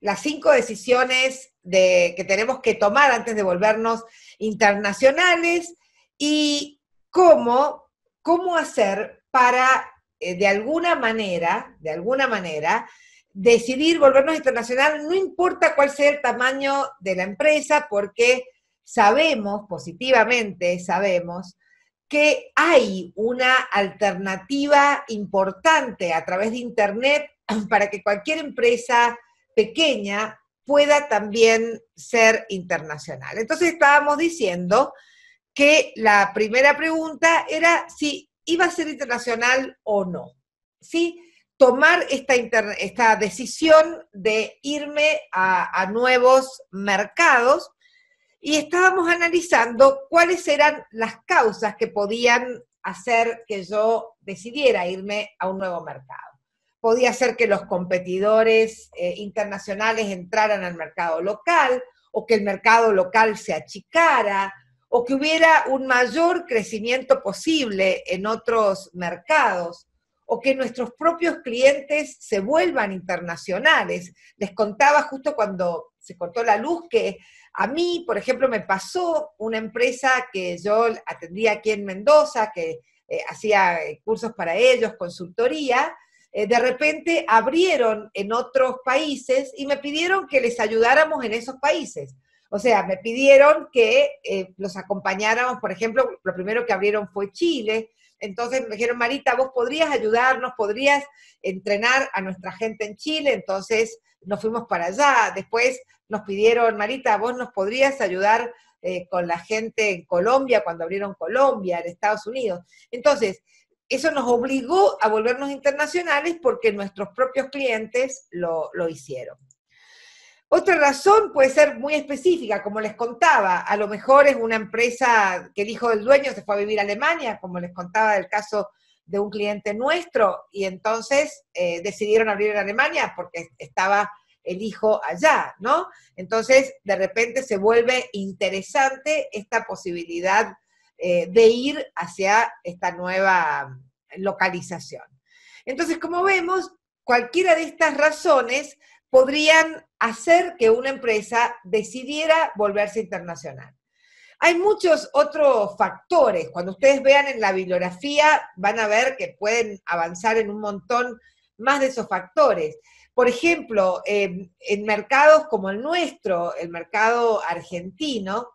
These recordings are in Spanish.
las cinco decisiones que tenemos que tomar antes de volvernos internacionales y cómo, cómo hacer para, eh, de alguna manera, de alguna manera, decidir volvernos internacional, no importa cuál sea el tamaño de la empresa, porque sabemos, positivamente sabemos, que hay una alternativa importante a través de Internet para que cualquier empresa pequeña pueda también ser internacional. Entonces estábamos diciendo que la primera pregunta era si iba a ser internacional o no. ¿Sí? Tomar esta, esta decisión de irme a nuevos mercados y estábamos analizando cuáles eran las causas que podían hacer que yo decidiera irme a un nuevo mercado podía ser que los competidores eh, internacionales entraran al mercado local o que el mercado local se achicara o que hubiera un mayor crecimiento posible en otros mercados o que nuestros propios clientes se vuelvan internacionales. Les contaba justo cuando se cortó la luz que a mí, por ejemplo, me pasó una empresa que yo atendía aquí en Mendoza, que eh, hacía eh, cursos para ellos, consultoría, eh, de repente abrieron en otros países y me pidieron que les ayudáramos en esos países. O sea, me pidieron que eh, los acompañáramos, por ejemplo, lo primero que abrieron fue Chile. Entonces me dijeron, Marita, vos podrías ayudarnos, podrías entrenar a nuestra gente en Chile. Entonces nos fuimos para allá. Después nos pidieron, Marita, vos nos podrías ayudar eh, con la gente en Colombia, cuando abrieron Colombia, en Estados Unidos. Entonces, eso nos obligó a volvernos internacionales porque nuestros propios clientes lo, hicieron. Otra razón puede ser muy específica, como les contaba, a lo mejor es una empresa que el hijo del dueño se fue a vivir a Alemania, como les contaba del caso de un cliente nuestro, y entonces eh, decidieron abrir en Alemania porque estaba el hijo allá, ¿no? Entonces, de repente se vuelve interesante esta posibilidad eh, de ir hacia esta nueva mm, localización. Entonces, como vemos, cualquiera de estas razones podrían hacer que una empresa decidiera volverse internacional. Hay muchos otros factores. Cuando ustedes vean en la bibliografía, van a ver que pueden avanzar en un montón más de esos factores. Por ejemplo, eh, en mercados como el nuestro, el mercado argentino,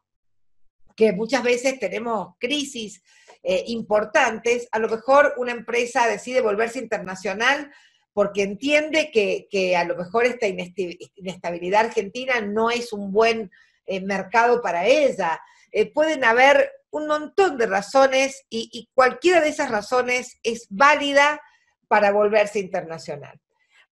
que muchas veces tenemos crisis eh, importantes, a lo mejor una empresa decide volverse internacional porque entiende que, a lo mejor esta inestabilidad argentina no es un buen eh, mercado para ella. Eh, pueden haber un montón de razones y, cualquiera de esas razones es válida para volverse internacional.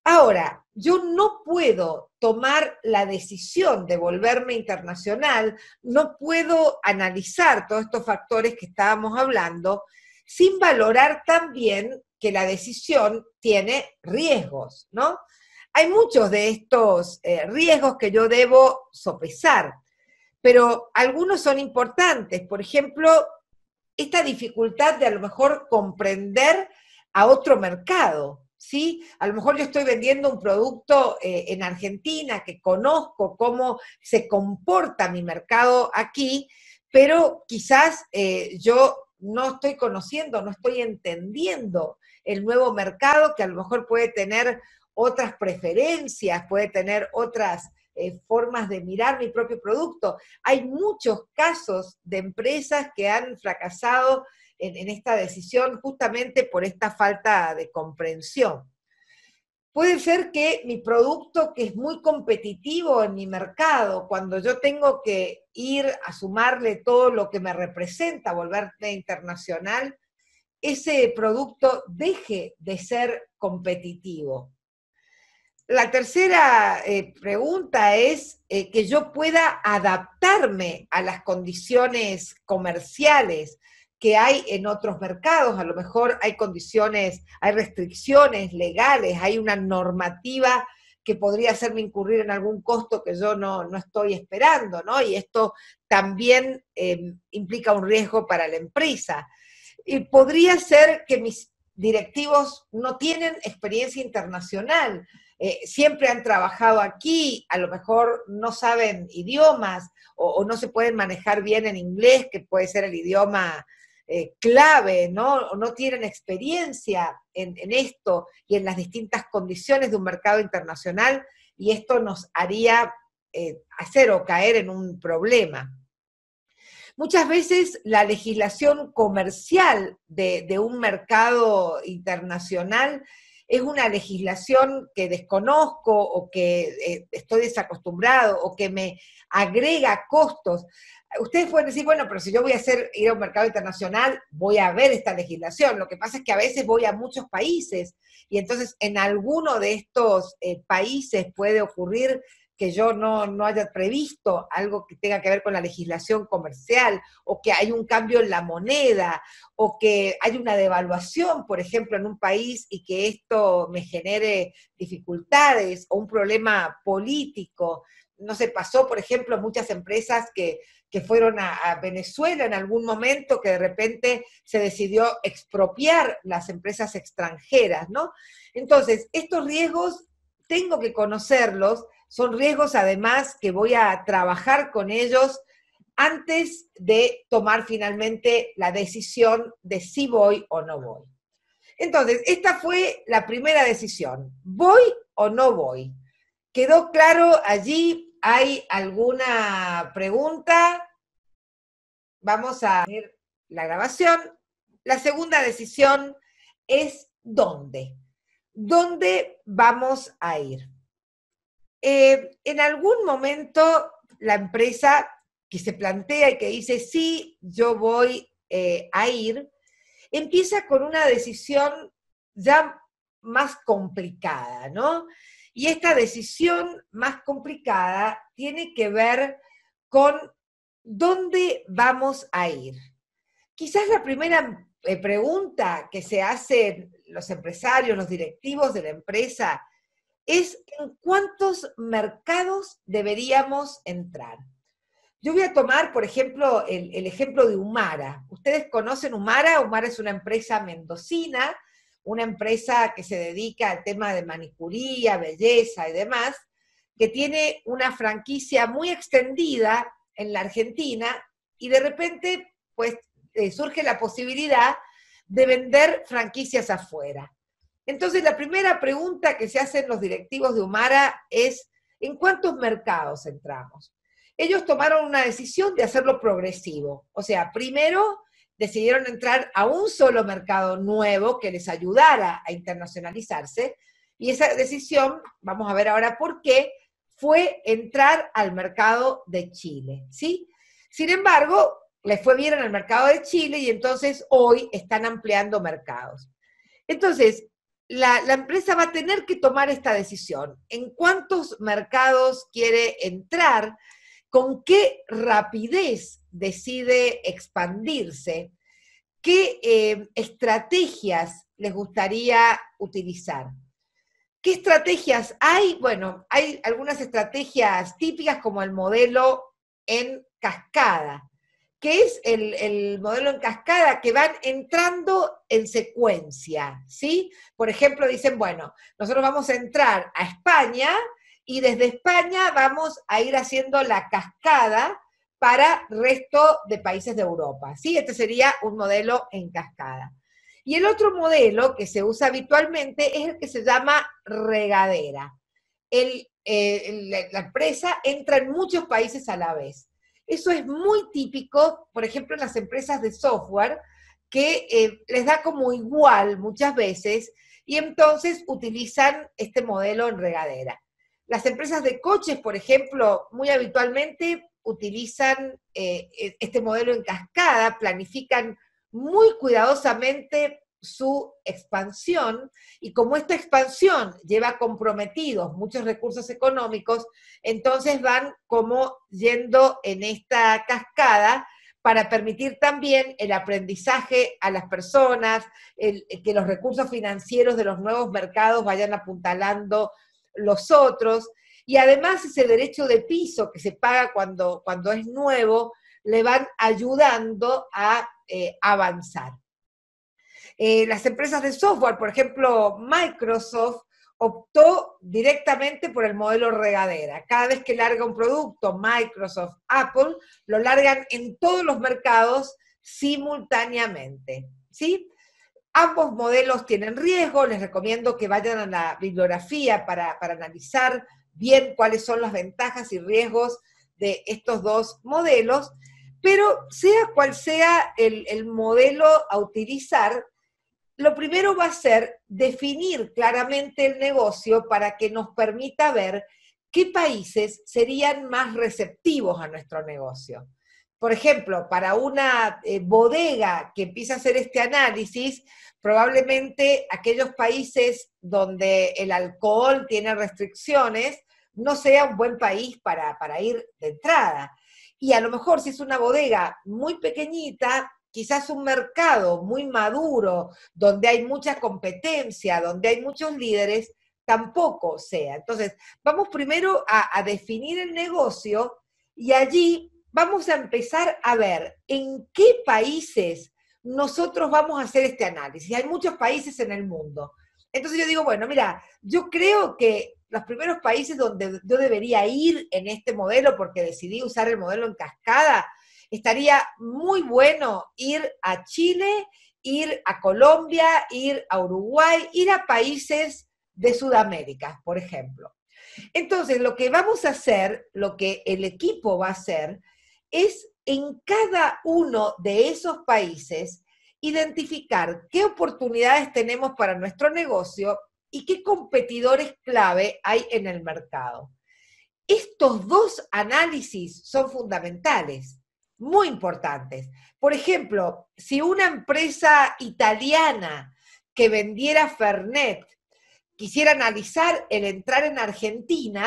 Ahora, yo no puedo tomar la decisión de volverme internacional, no puedo analizar todos estos factores que estábamos hablando sin valorar también que la decisión tiene riesgos, ¿no? Hay muchos de estos eh, riesgos que yo debo sopesar, pero algunos son importantes. Por ejemplo, esta dificultad de a lo mejor comprender a otro mercado. ¿sí? A lo mejor yo estoy vendiendo un producto eh, en Argentina que conozco cómo se comporta mi mercado aquí, pero quizás eh, yo no estoy conociendo, no estoy entendiendo el nuevo mercado que a lo mejor puede tener otras preferencias, puede tener otras eh, formas de mirar mi propio producto. Hay muchos casos de empresas que han fracasado en, esta decisión justamente por esta falta de comprensión. Puede ser que mi producto, que es muy competitivo en mi mercado, cuando yo tengo que ir a sumarle todo lo que me representa, volverme internacional, ese producto deje de ser competitivo. La tercera eh, pregunta es eh, que yo pueda adaptarme a las condiciones comerciales, que hay en otros mercados. A lo mejor hay condiciones, hay restricciones legales, hay una normativa que podría hacerme incurrir en algún costo que yo no, estoy esperando, ¿no? Y esto también eh, implica un riesgo para la empresa. Y podría ser que mis directivos no tienen experiencia internacional, eh, siempre han trabajado aquí, a lo mejor no saben idiomas o, no se pueden manejar bien en inglés, que puede ser el idioma eh, clave, ¿no? no tienen experiencia en, esto y en las distintas condiciones de un mercado internacional y esto nos haría eh, hacer o caer en un problema. Muchas veces la legislación comercial de un mercado internacional es una legislación que desconozco o que eh, estoy desacostumbrado o que me agrega costos. Ustedes pueden decir, bueno, pero si yo voy a hacer, ir a un mercado internacional, voy a ver esta legislación. Lo que pasa es que a veces voy a muchos países y entonces en alguno de estos eh, países puede ocurrir que yo no, no haya previsto, algo que tenga que ver con la legislación comercial, o que hay un cambio en la moneda, o que hay una devaluación, por ejemplo, en un país y que esto me genere dificultades o un problema político. No se pasó, por ejemplo, muchas empresas que, que fueron a, a, Venezuela en algún momento, que de repente se decidió expropiar las empresas extranjeras, ¿no? Entonces, estos riesgos tengo que conocerlos son riesgos además que voy a trabajar con ellos antes de tomar finalmente la decisión de si voy o no voy. Entonces, esta fue la primera decisión. ¿Voy o no voy? ¿Quedó claro allí? ¿Hay alguna pregunta? Vamos a ver la grabación. La segunda decisión es dónde. ¿Dónde vamos a ir? Eh, en algún momento la empresa que se plantea y que dice, sí, yo voy eh, a ir, empieza con una decisión ya más complicada, ¿no? Y esta decisión más complicada tiene que ver con dónde vamos a ir. Quizás la primera eh, pregunta que se hacen los empresarios, los directivos de la empresa, es en cuántos mercados deberíamos entrar. Yo voy a tomar, por ejemplo, el, ejemplo de Humara. Ustedes conocen Humara. Humara es una empresa mendocina, una empresa que se dedica al tema de manicuría, belleza y demás, que tiene una franquicia muy extendida en la Argentina y de repente pues eh, surge la posibilidad de vender franquicias afuera. Entonces, la primera pregunta que se hacen los directivos de Humara es, ¿en cuántos mercados entramos? Ellos tomaron una decisión de hacerlo progresivo. O sea, primero decidieron entrar a un solo mercado nuevo que les ayudara a internacionalizarse. Y esa decisión, vamos a ver ahora por qué, fue entrar al mercado de Chile, ¿sí? Sin embargo, les fue bien en el mercado de Chile y entonces hoy están ampliando mercados. Entonces, la, empresa va a tener que tomar esta decisión. ¿En cuántos mercados quiere entrar? ¿Con qué rapidez decide expandirse? ¿Qué eh, estrategias les gustaría utilizar? ¿Qué estrategias hay? Bueno, hay algunas estrategias típicas como el modelo en cascada, que es el, el modelo en cascada que van entrando en secuencia, ¿sí? Por ejemplo, dicen, bueno, nosotros vamos a entrar a España y desde España vamos a ir haciendo la cascada para resto de países de Europa, ¿sí? Este sería un modelo en cascada. Y el otro modelo que se usa habitualmente es el que se llama regadera. Eh, la empresa entra en muchos países a la vez. Eso es muy típico, por ejemplo, en las empresas de software, que eh, les da como igual muchas veces y entonces utilizan este modelo en regadera. Las empresas de coches, por ejemplo, muy habitualmente utilizan eh, e, este modelo en cascada, planifican muy cuidadosamente su expansión y como esta expansión lleva comprometidos muchos recursos económicos, entonces van como yendo en esta cascada para permitir también el aprendizaje a las personas, eh, que los recursos financieros de los nuevos mercados vayan apuntalando los otros. Y además ese derecho de piso que se paga cuando, cuando es nuevo, le van ayudando a eh, avanzar. Eh, las empresas de software, por ejemplo, Microsoft, optó directamente por el modelo regadera. Cada vez que larga un producto, Microsoft, Apple, lo largan en todos los mercados simultáneamente. ¿sí? Ambos modelos tienen riesgo, les recomiendo que vayan a la bibliografía para, analizar bien cuáles son las ventajas y riesgos de estos dos modelos, pero sea cual sea el, el modelo a utilizar, lo primero va a ser definir claramente el negocio para que nos permita ver qué países serían más receptivos a nuestro negocio. Por ejemplo, para una eh, bodega que empieza a hacer este análisis, probablemente aquellos países donde el alcohol tiene restricciones no sea un buen país para, para ir de entrada. Y a lo mejor si es una bodega muy pequeñita, quizás un mercado muy maduro, donde hay mucha competencia, donde hay muchos líderes, tampoco sea. Entonces, vamos primero a, definir el negocio y allí vamos a empezar a ver en qué países nosotros vamos a hacer este análisis. Hay muchos países en el mundo. Entonces yo digo, bueno, mira, yo creo que los primeros países donde yo debería ir en este modelo, porque decidí usar el modelo en cascada, estaría muy bueno ir a Chile, ir a Colombia, ir a Uruguay, ir a países de Sudamérica, por ejemplo. Entonces, lo que vamos a hacer, lo que el equipo va a hacer, es en cada uno de esos países identificar qué oportunidades tenemos para nuestro negocio y qué competidores clave hay en el mercado. Estos dos análisis son fundamentales muy importantes. Por ejemplo, si una empresa italiana que vendiera Fernet quisiera analizar el entrar en Argentina,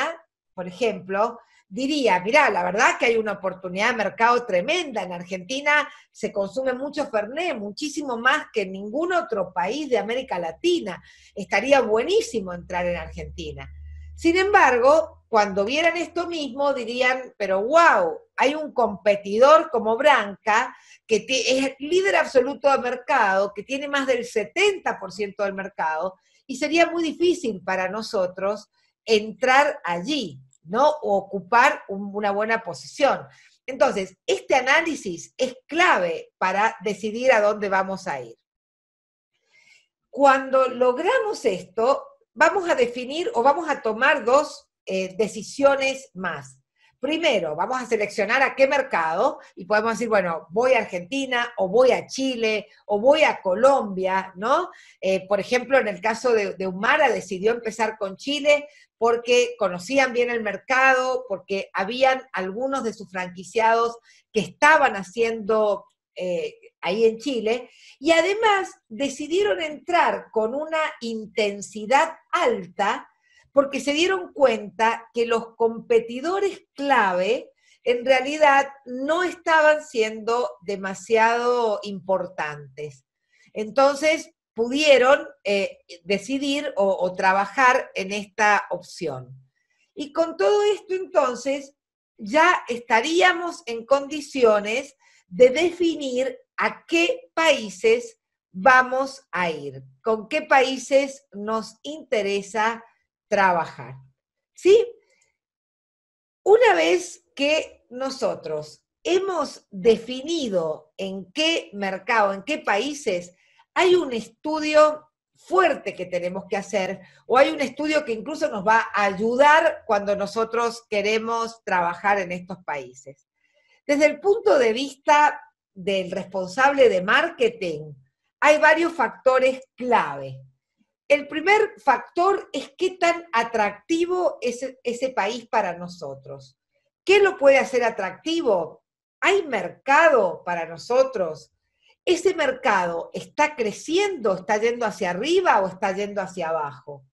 por ejemplo, diría, mirá, la verdad que hay una oportunidad de mercado tremenda. En Argentina se consume mucho Fernet, muchísimo más que en ningún otro país de América Latina. Estaría buenísimo entrar en Argentina. Sin embargo, cuando vieran esto mismo dirían, pero wow, hay un competidor como Branca, que es líder absoluto de mercado, que tiene más del 70% del mercado, y sería muy difícil para nosotros entrar allí, ¿no? O ocupar una buena posición. Entonces, este análisis es clave para decidir a dónde vamos a ir. Cuando logramos esto, vamos a definir o vamos a tomar dos eh, decisiones más. Primero, vamos a seleccionar a qué mercado y podemos decir, bueno, voy a Argentina o voy a Chile o voy a Colombia, ¿no? Eh, por ejemplo, en el caso de, Humara decidió empezar con Chile porque conocían bien el mercado, porque habían algunos de sus franquiciados que estaban haciendo eh, ahí en Chile, y además decidieron entrar con una intensidad alta porque se dieron cuenta que los competidores clave en realidad no estaban siendo demasiado importantes. Entonces pudieron eh, decidir o trabajar en esta opción. Y con todo esto entonces ya estaríamos en condiciones de definir a qué países vamos a ir, con qué países nos interesa trabajar. ¿Sí? Una vez que nosotros hemos definido en qué mercado, en qué países, hay un estudio fuerte que tenemos que hacer o hay un estudio que incluso nos va a ayudar cuando nosotros queremos trabajar en estos países. Desde el punto de vista del responsable de marketing, hay varios factores clave. El primer factor es qué tan atractivo es ese país para nosotros. ¿Qué lo puede hacer atractivo? ¿Hay mercado para nosotros? ¿Ese mercado está creciendo, está yendo hacia arriba o está yendo hacia abajo?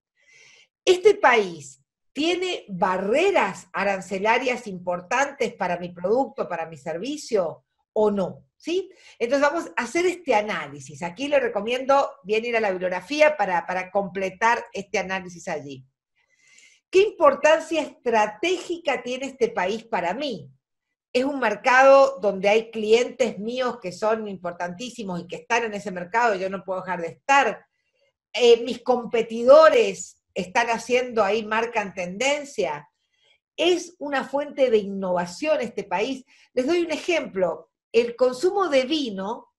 ¿Este país tiene barreras arancelarias importantes para mi producto, para mi servicio? o no. ¿Sí? Entonces vamos a hacer este análisis. Aquí le recomiendo bien ir a la bibliografía para, completar este análisis allí. ¿Qué importancia estratégica tiene este país para mí? es un mercado donde hay clientes míos que son importantísimos y que están en ese mercado, yo no puedo dejar de estar. Eh, mis competidores están haciendo ahí marca tendencia. Es una fuente de innovación este país. Les doy un ejemplo el consumo de vino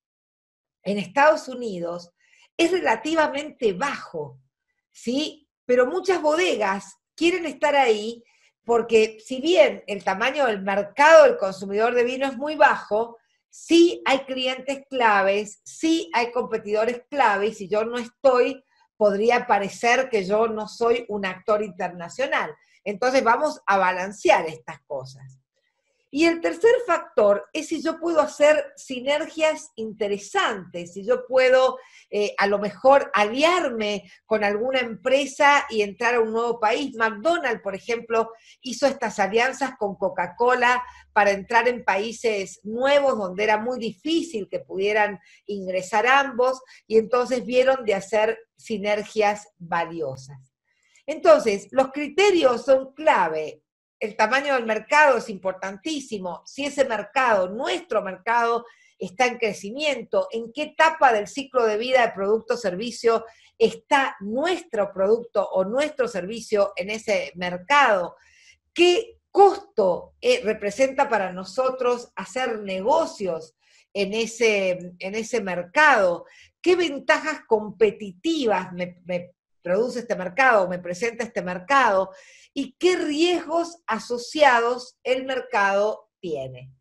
en Estados Unidos es relativamente bajo, ¿sí? Pero muchas bodegas quieren estar ahí porque si bien el tamaño del mercado del consumidor de vino es muy bajo, sí hay clientes claves, sí hay competidores claves, y si yo no estoy, podría parecer que yo no soy un actor internacional. Entonces vamos a balancear estas cosas. Y el tercer factor es si yo puedo hacer sinergias interesantes, si yo puedo eh, a lo mejor aliarme con alguna empresa y entrar a un nuevo país. McDonald's, por ejemplo, hizo estas alianzas con Coca-Cola para entrar en países nuevos donde era muy difícil que pudieran ingresar ambos y entonces vieron de hacer sinergias valiosas. Entonces, los criterios son clave el tamaño del mercado es importantísimo. Si ese mercado, nuestro mercado, está en crecimiento, en qué etapa del ciclo de vida de producto o servicio está nuestro producto o nuestro servicio en ese mercado, qué costo eh, representa para nosotros hacer negocios en ese, en ese mercado, qué ventajas competitivas me, me produce este mercado, me presenta este mercado, y qué riesgos asociados el mercado tiene.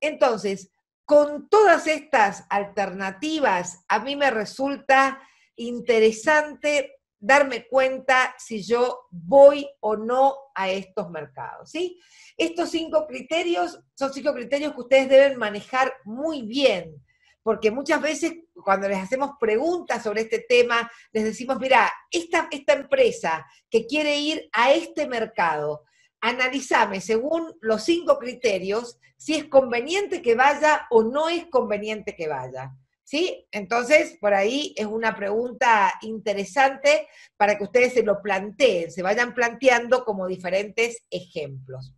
Entonces, con todas estas alternativas, a mí me resulta interesante darme cuenta si yo voy o no a estos mercados. ¿sí? Estos cinco criterios son cinco criterios que ustedes deben manejar muy bien porque muchas veces cuando les hacemos preguntas sobre este tema, les decimos, mira, esta, esta empresa que quiere ir a este mercado, analízame según los cinco criterios si es conveniente que vaya o no es conveniente que vaya. ¿Sí? Entonces, por ahí es una pregunta interesante para que ustedes se lo planteen, se vayan planteando como diferentes ejemplos.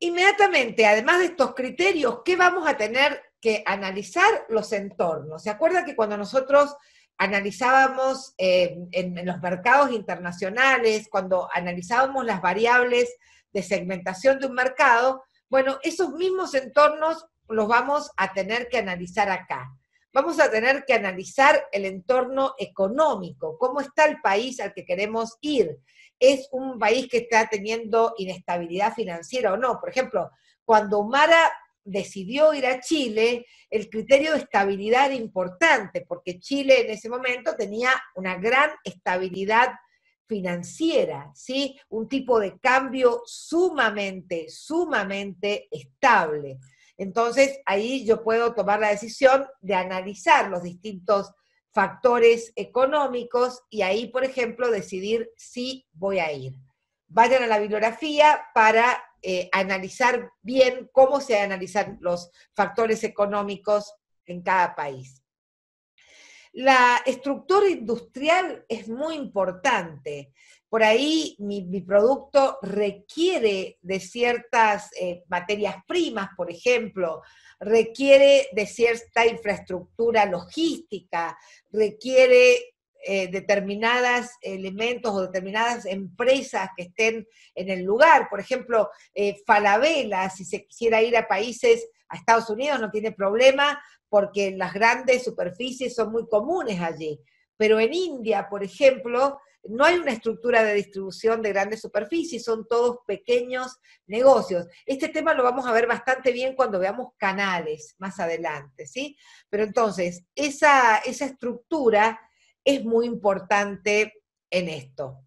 Inmediatamente, además de estos criterios, ¿qué vamos a tener que analizar los entornos. ¿Se acuerda que cuando nosotros analizábamos eh, en, los mercados internacionales, cuando analizábamos las variables de segmentación de un mercado, bueno, esos mismos entornos los vamos a tener que analizar acá. Vamos a tener que analizar el entorno económico, cómo está el país al que queremos ir. ¿Es un país que está teniendo inestabilidad financiera o no? Por ejemplo, cuando Mara decidió ir a Chile, el criterio de estabilidad importante, porque Chile en ese momento tenía una gran estabilidad financiera, ¿sí? Un tipo de cambio sumamente, sumamente estable. Entonces, ahí yo puedo tomar la decisión de analizar los distintos factores económicos y ahí, por ejemplo, decidir si voy a ir. Vayan a la bibliografía para eh, analizar bien cómo se analizan los factores económicos en cada país. La estructura industrial es muy importante. Por ahí mi, producto requiere de ciertas eh, materias primas, por ejemplo, requiere de cierta infraestructura logística, requiere eh, determinados elementos o determinadas empresas que estén en el lugar. Por ejemplo, eh, Falabella, si se quisiera ir a países, a Estados Unidos, no tiene problema porque las grandes superficies son muy comunes allí. Pero en India, por ejemplo, no hay una estructura de distribución de grandes superficies, son todos pequeños negocios. Este tema lo vamos a ver bastante bien cuando veamos canales más adelante, ¿sí? Pero entonces, esa, esa estructura es muy importante en esto.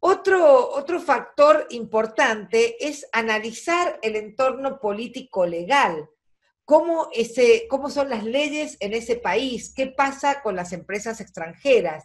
Otro, otro factor importante es analizar el entorno político legal. Cómo, ese, cómo son las leyes en ese país, qué pasa con las empresas extranjeras.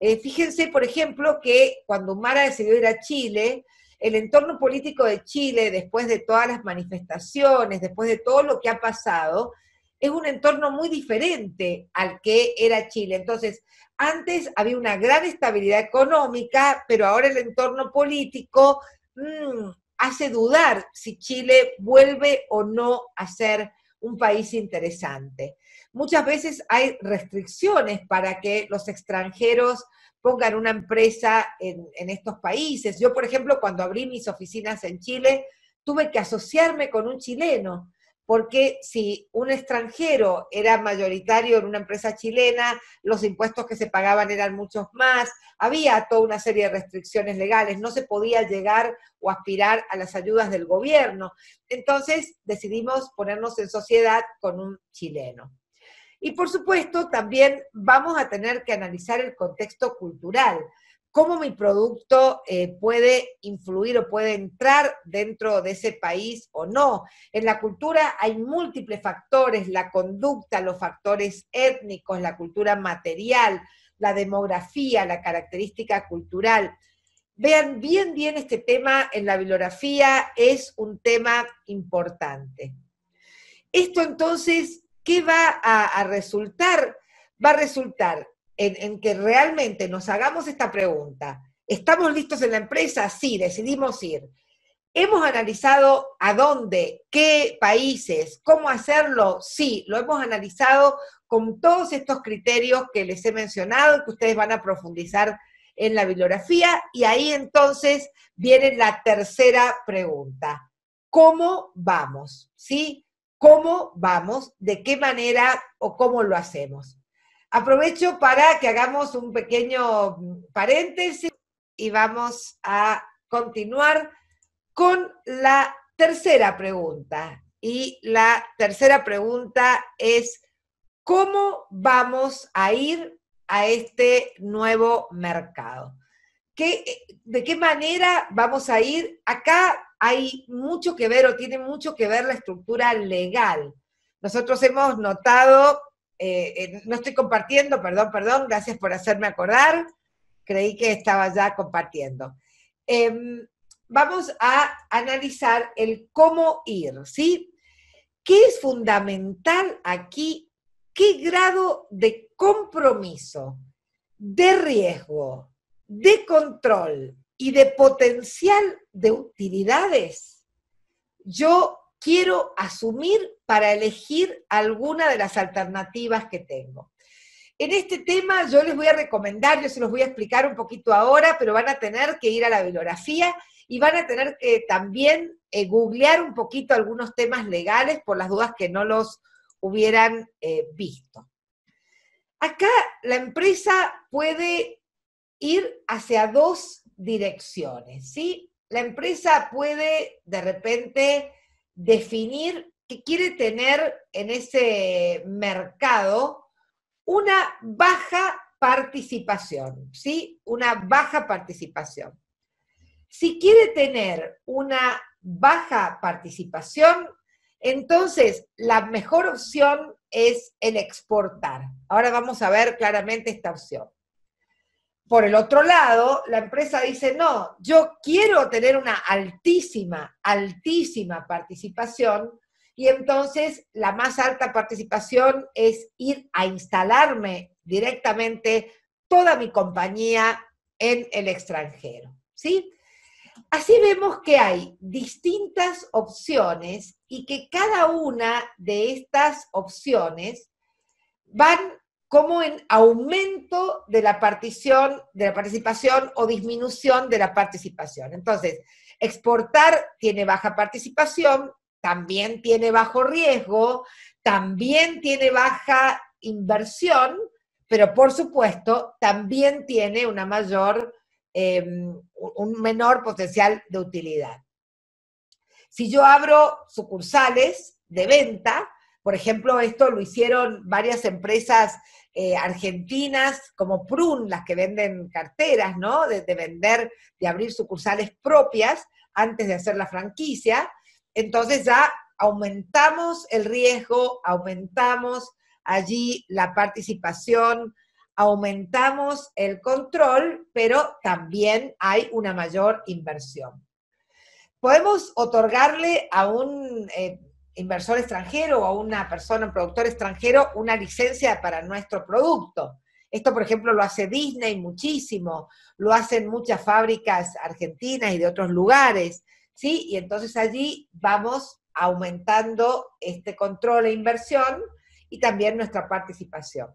Eh, fíjense, por ejemplo, que cuando Mara decidió ir a Chile, el entorno político de Chile, después de todas las manifestaciones, después de todo lo que ha pasado, es un entorno muy diferente al que era Chile. Entonces, antes había una gran estabilidad económica, pero ahora el entorno político mm, hace dudar si Chile vuelve o no a ser un país interesante. Muchas veces hay restricciones para que los extranjeros pongan una empresa en estos países. Yo, por ejemplo, cuando abrí mis oficinas en Chile, tuve que asociarme con un chileno porque si un extranjero era mayoritario en una empresa chilena, los impuestos que se pagaban eran muchos más, había toda una serie de restricciones legales, no se podía llegar o aspirar a las ayudas del gobierno. Entonces decidimos ponernos en sociedad con un chileno. Y por supuesto, también vamos a tener que analizar el contexto cultural cómo mi producto eh, puede influir o puede entrar dentro de ese país o no. En la cultura hay múltiples factores, la conducta, los factores étnicos, la cultura material, la demografía, la característica cultural. Vean bien, bien este tema en la bibliografía, es un tema importante. Esto entonces, ¿qué va a resultar? Va a resultar en, que realmente nos hagamos esta pregunta. ¿Estamos listos en la empresa? Sí, decidimos ir. ¿Hemos analizado a dónde, qué países, cómo hacerlo? Sí, lo hemos analizado con todos estos criterios que les he mencionado, que ustedes van a profundizar en la bibliografía. Y ahí entonces viene la tercera pregunta. ¿Cómo vamos? ¿Sí? ¿Cómo vamos? ¿De qué manera o cómo lo hacemos? Aprovecho para que hagamos un pequeño paréntesis y vamos a continuar con la tercera pregunta. Y la tercera pregunta es, ¿cómo vamos a ir a este nuevo mercado? ¿De qué manera vamos a ir? Acá hay mucho que ver o tiene mucho que ver la estructura legal. Nosotros hemos notado eh, eh, no estoy compartiendo, perdón, perdón, gracias por hacerme acordar. Creí que estaba ya compartiendo. Em, vamos a analizar el cómo ir, ¿sí? ¿Qué es fundamental aquí? ¿Qué grado de compromiso, de riesgo, de control y de potencial de utilidades yo quiero asumir para elegir alguna de las alternativas que tengo. En este tema yo les voy a recomendar, yo se los voy a explicar un poquito ahora, pero van a tener que ir a la bibliografía y van a tener que también eh, googlear un poquito algunos temas legales por las dudas que no los hubieran eh, visto. Acá la empresa puede ir hacia dos direcciones, ¿sí? La empresa puede de repente definir que quiere tener en ese mercado una baja participación, ¿sí? Una baja participación. Si quiere tener una baja participación, entonces la mejor opción es el exportar. Ahora vamos a ver claramente esta opción. Por el otro lado, la empresa dice, no, yo quiero tener una altísima, altísima participación, y entonces la más alta participación es ir a instalarme directamente toda mi compañía en el extranjero. ¿Sí? Así vemos que hay distintas opciones y que cada una de estas opciones van como en aumento de la partición, de la participación o disminución de la participación. Entonces, exportar tiene baja participación, también tiene bajo riesgo, también tiene baja inversión, pero por supuesto también tiene una mayor, em, un menor potencial de utilidad. Si yo abro sucursales de venta, por ejemplo, esto lo hicieron varias empresas eh, argentinas como Prun, las que venden carteras, ¿no? de, vender, de abrir sucursales propias antes de hacer la franquicia entonces ya aumentamos el riesgo, aumentamos allí la participación, aumentamos el control, pero también hay una mayor inversión. Podemos otorgarle a un eh, inversor extranjero o a una persona, un productor extranjero, una licencia para nuestro producto. Esto, por ejemplo, lo hace Disney muchísimo, lo hacen muchas fábricas argentinas y de otros lugares. ¿sí? Y entonces allí vamos aumentando este control e inversión y también nuestra participación.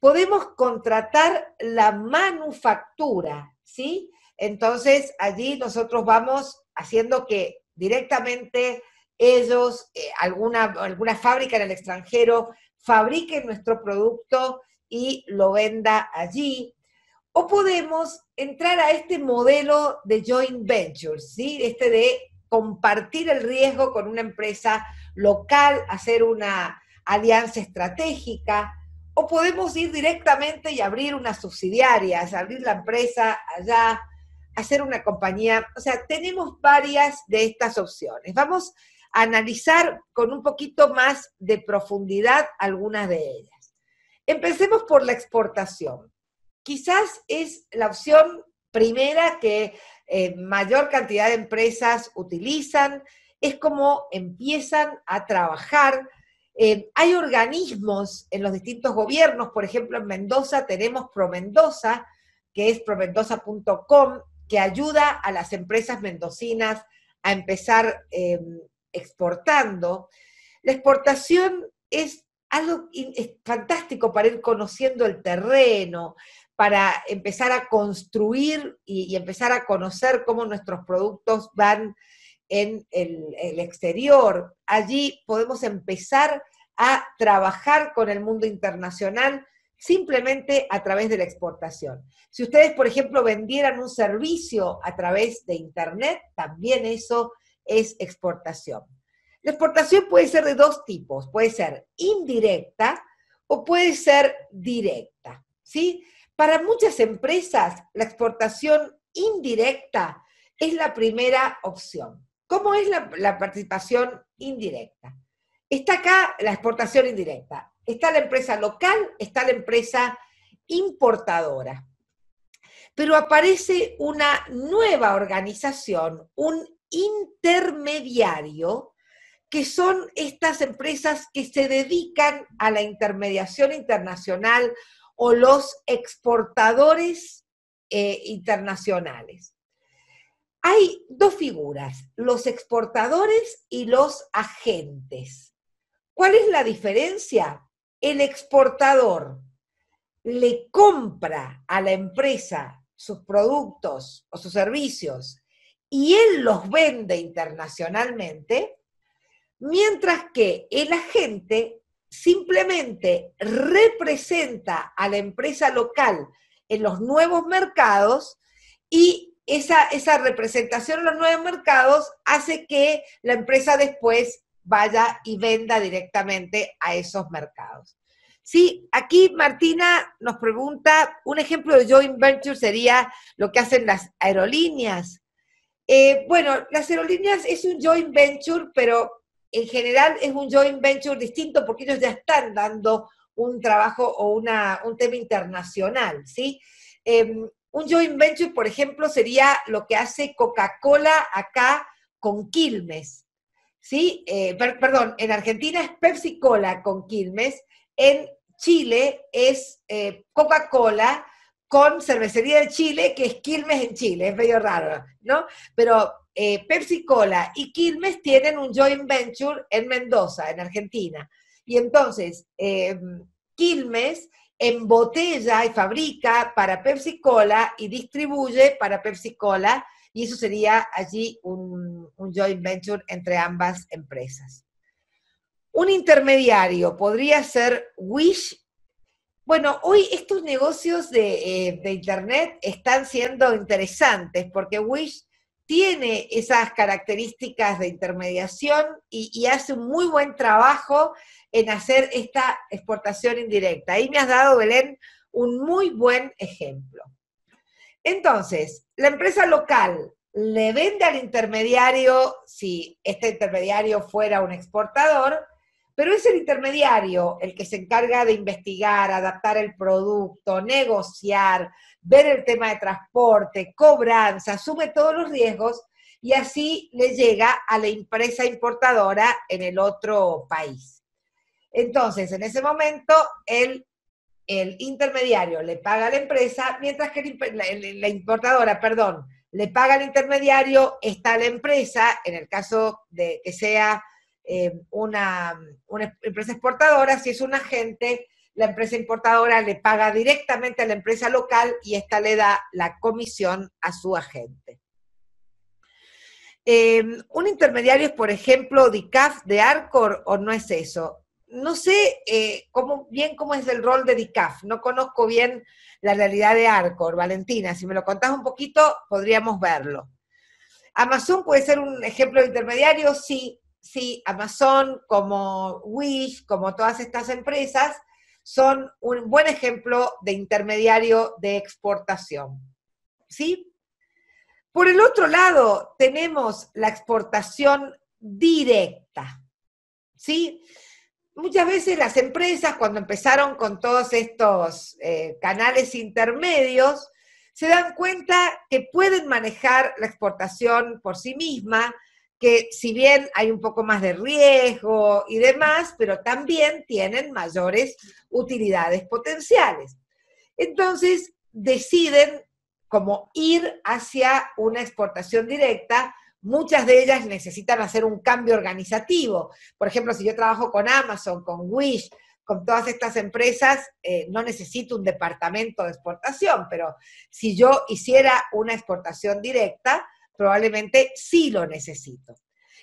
Podemos contratar la manufactura, ¿sí? Entonces allí nosotros vamos haciendo que directamente ellos, eh, alguna, alguna fábrica en el extranjero, fabriquen nuestro producto y lo venda allí. O podemos entrar a este modelo de joint venture, ¿sí? Este de compartir el riesgo con una empresa local, hacer una alianza estratégica, o podemos ir directamente y abrir una subsidiaria, abrir la empresa allá, hacer una compañía. O sea, tenemos varias de estas opciones. Vamos a analizar con un poquito más de profundidad algunas de ellas. Empecemos por la exportación quizás es la opción primera que eh, mayor cantidad de empresas utilizan, es como empiezan a trabajar. Eh, hay organismos en los distintos gobiernos, por ejemplo, en Mendoza tenemos ProMendoza, que es promendoza.com, que ayuda a las empresas mendocinas a empezar eh, exportando. La exportación es algo fantástico para ir conociendo el terreno, para empezar a construir y, empezar a conocer cómo nuestros productos van en el, el, exterior. Allí podemos empezar a trabajar con el mundo internacional simplemente a través de la exportación. Si ustedes, por ejemplo, vendieran un servicio a través de Internet, también eso es exportación. La exportación puede ser de dos tipos, puede ser indirecta o puede ser directa, ¿sí? Para muchas empresas, la exportación indirecta es la primera opción. ¿Cómo es la, participación indirecta? Está acá la exportación indirecta. Está la empresa local, está la empresa importadora. Pero aparece una nueva organización, un intermediario, que son estas empresas que se dedican a la intermediación internacional o los exportadores eh, internacionales. Hay dos figuras, los exportadores y los agentes. ¿Cuál es la diferencia? El exportador le compra a la empresa sus productos o sus servicios y él los vende internacionalmente, mientras que el agente simplemente representa a la empresa local en los nuevos mercados y esa, esa representación en los nuevos mercados hace que la empresa después vaya y venda directamente a esos mercados. Sí, aquí Martina nos pregunta, un ejemplo de joint venture sería lo que hacen las aerolíneas. Eh, bueno, las aerolíneas es un joint venture, pero en general es un joint venture distinto porque ellos ya están dando un trabajo o un tema internacional, ¿sí? Em, un joint venture, por ejemplo, sería lo que hace Coca-Cola acá con Quilmes, ¿sí? Eh, perdón, en Argentina es Pepsi-Cola con Quilmes, en Chile es eh, Coca-Cola con Cervecería de Chile, que es Quilmes en Chile, es medio raro, ¿no? Pero eh, Pepsi Cola y Quilmes tienen un joint venture en Mendoza, en Argentina. Y entonces, eh, Quilmes embotella y fabrica para Pepsi Cola y distribuye para Pepsi Cola, y eso sería allí un, joint venture entre ambas empresas. Un intermediario podría ser Wish bueno, hoy estos negocios de, eh, Internet están siendo interesantes porque Wish tiene esas características de intermediación y, hace un muy buen trabajo en hacer esta exportación indirecta. Ahí me has dado, Belén, un muy buen ejemplo. Entonces, la empresa local le vende al intermediario, si este intermediario fuera un exportador, pero es el intermediario el que se encarga de investigar, adaptar el producto, negociar, ver el tema de transporte, cobranza, sube todos los riesgos y así le llega a la empresa importadora en el otro país. Entonces, en ese momento, el, el intermediario le paga a la empresa, mientras que la, importadora, perdón, le paga al intermediario, está la empresa, en el caso de que sea eh, una, una em-, empresa exportadora, si es un agente, la empresa importadora le paga directamente a la empresa local y ésta le da la comisión a su agente. Em, ¿Un intermediario es, por ejemplo, DICAF de Arcor o no es eso? No sé eh, cómo, bien cómo es el rol de DICAF, no conozco bien la realidad de Arcor. Valentina, si me lo contás un poquito, podríamos verlo. Amazon puede ser un ejemplo de intermediario, sí, sí, Amazon como Wish, como todas estas empresas, son un buen ejemplo de intermediario de exportación. ¿Sí? Por el otro lado, tenemos la exportación directa. ¿Sí? Muchas veces las empresas, cuando empezaron con todos estos eh, canales intermedios, se dan cuenta que pueden manejar la exportación por sí misma, que si bien hay un poco más de riesgo y demás, pero también tienen mayores utilidades potenciales. Entonces, deciden como ir hacia una exportación directa. Muchas de ellas necesitan hacer un cambio organizativo. Por ejemplo, si yo trabajo con Amazon, con Wish, con todas estas empresas, eh, no necesito un departamento de exportación, pero si yo hiciera una exportación directa, probablemente sí lo necesito.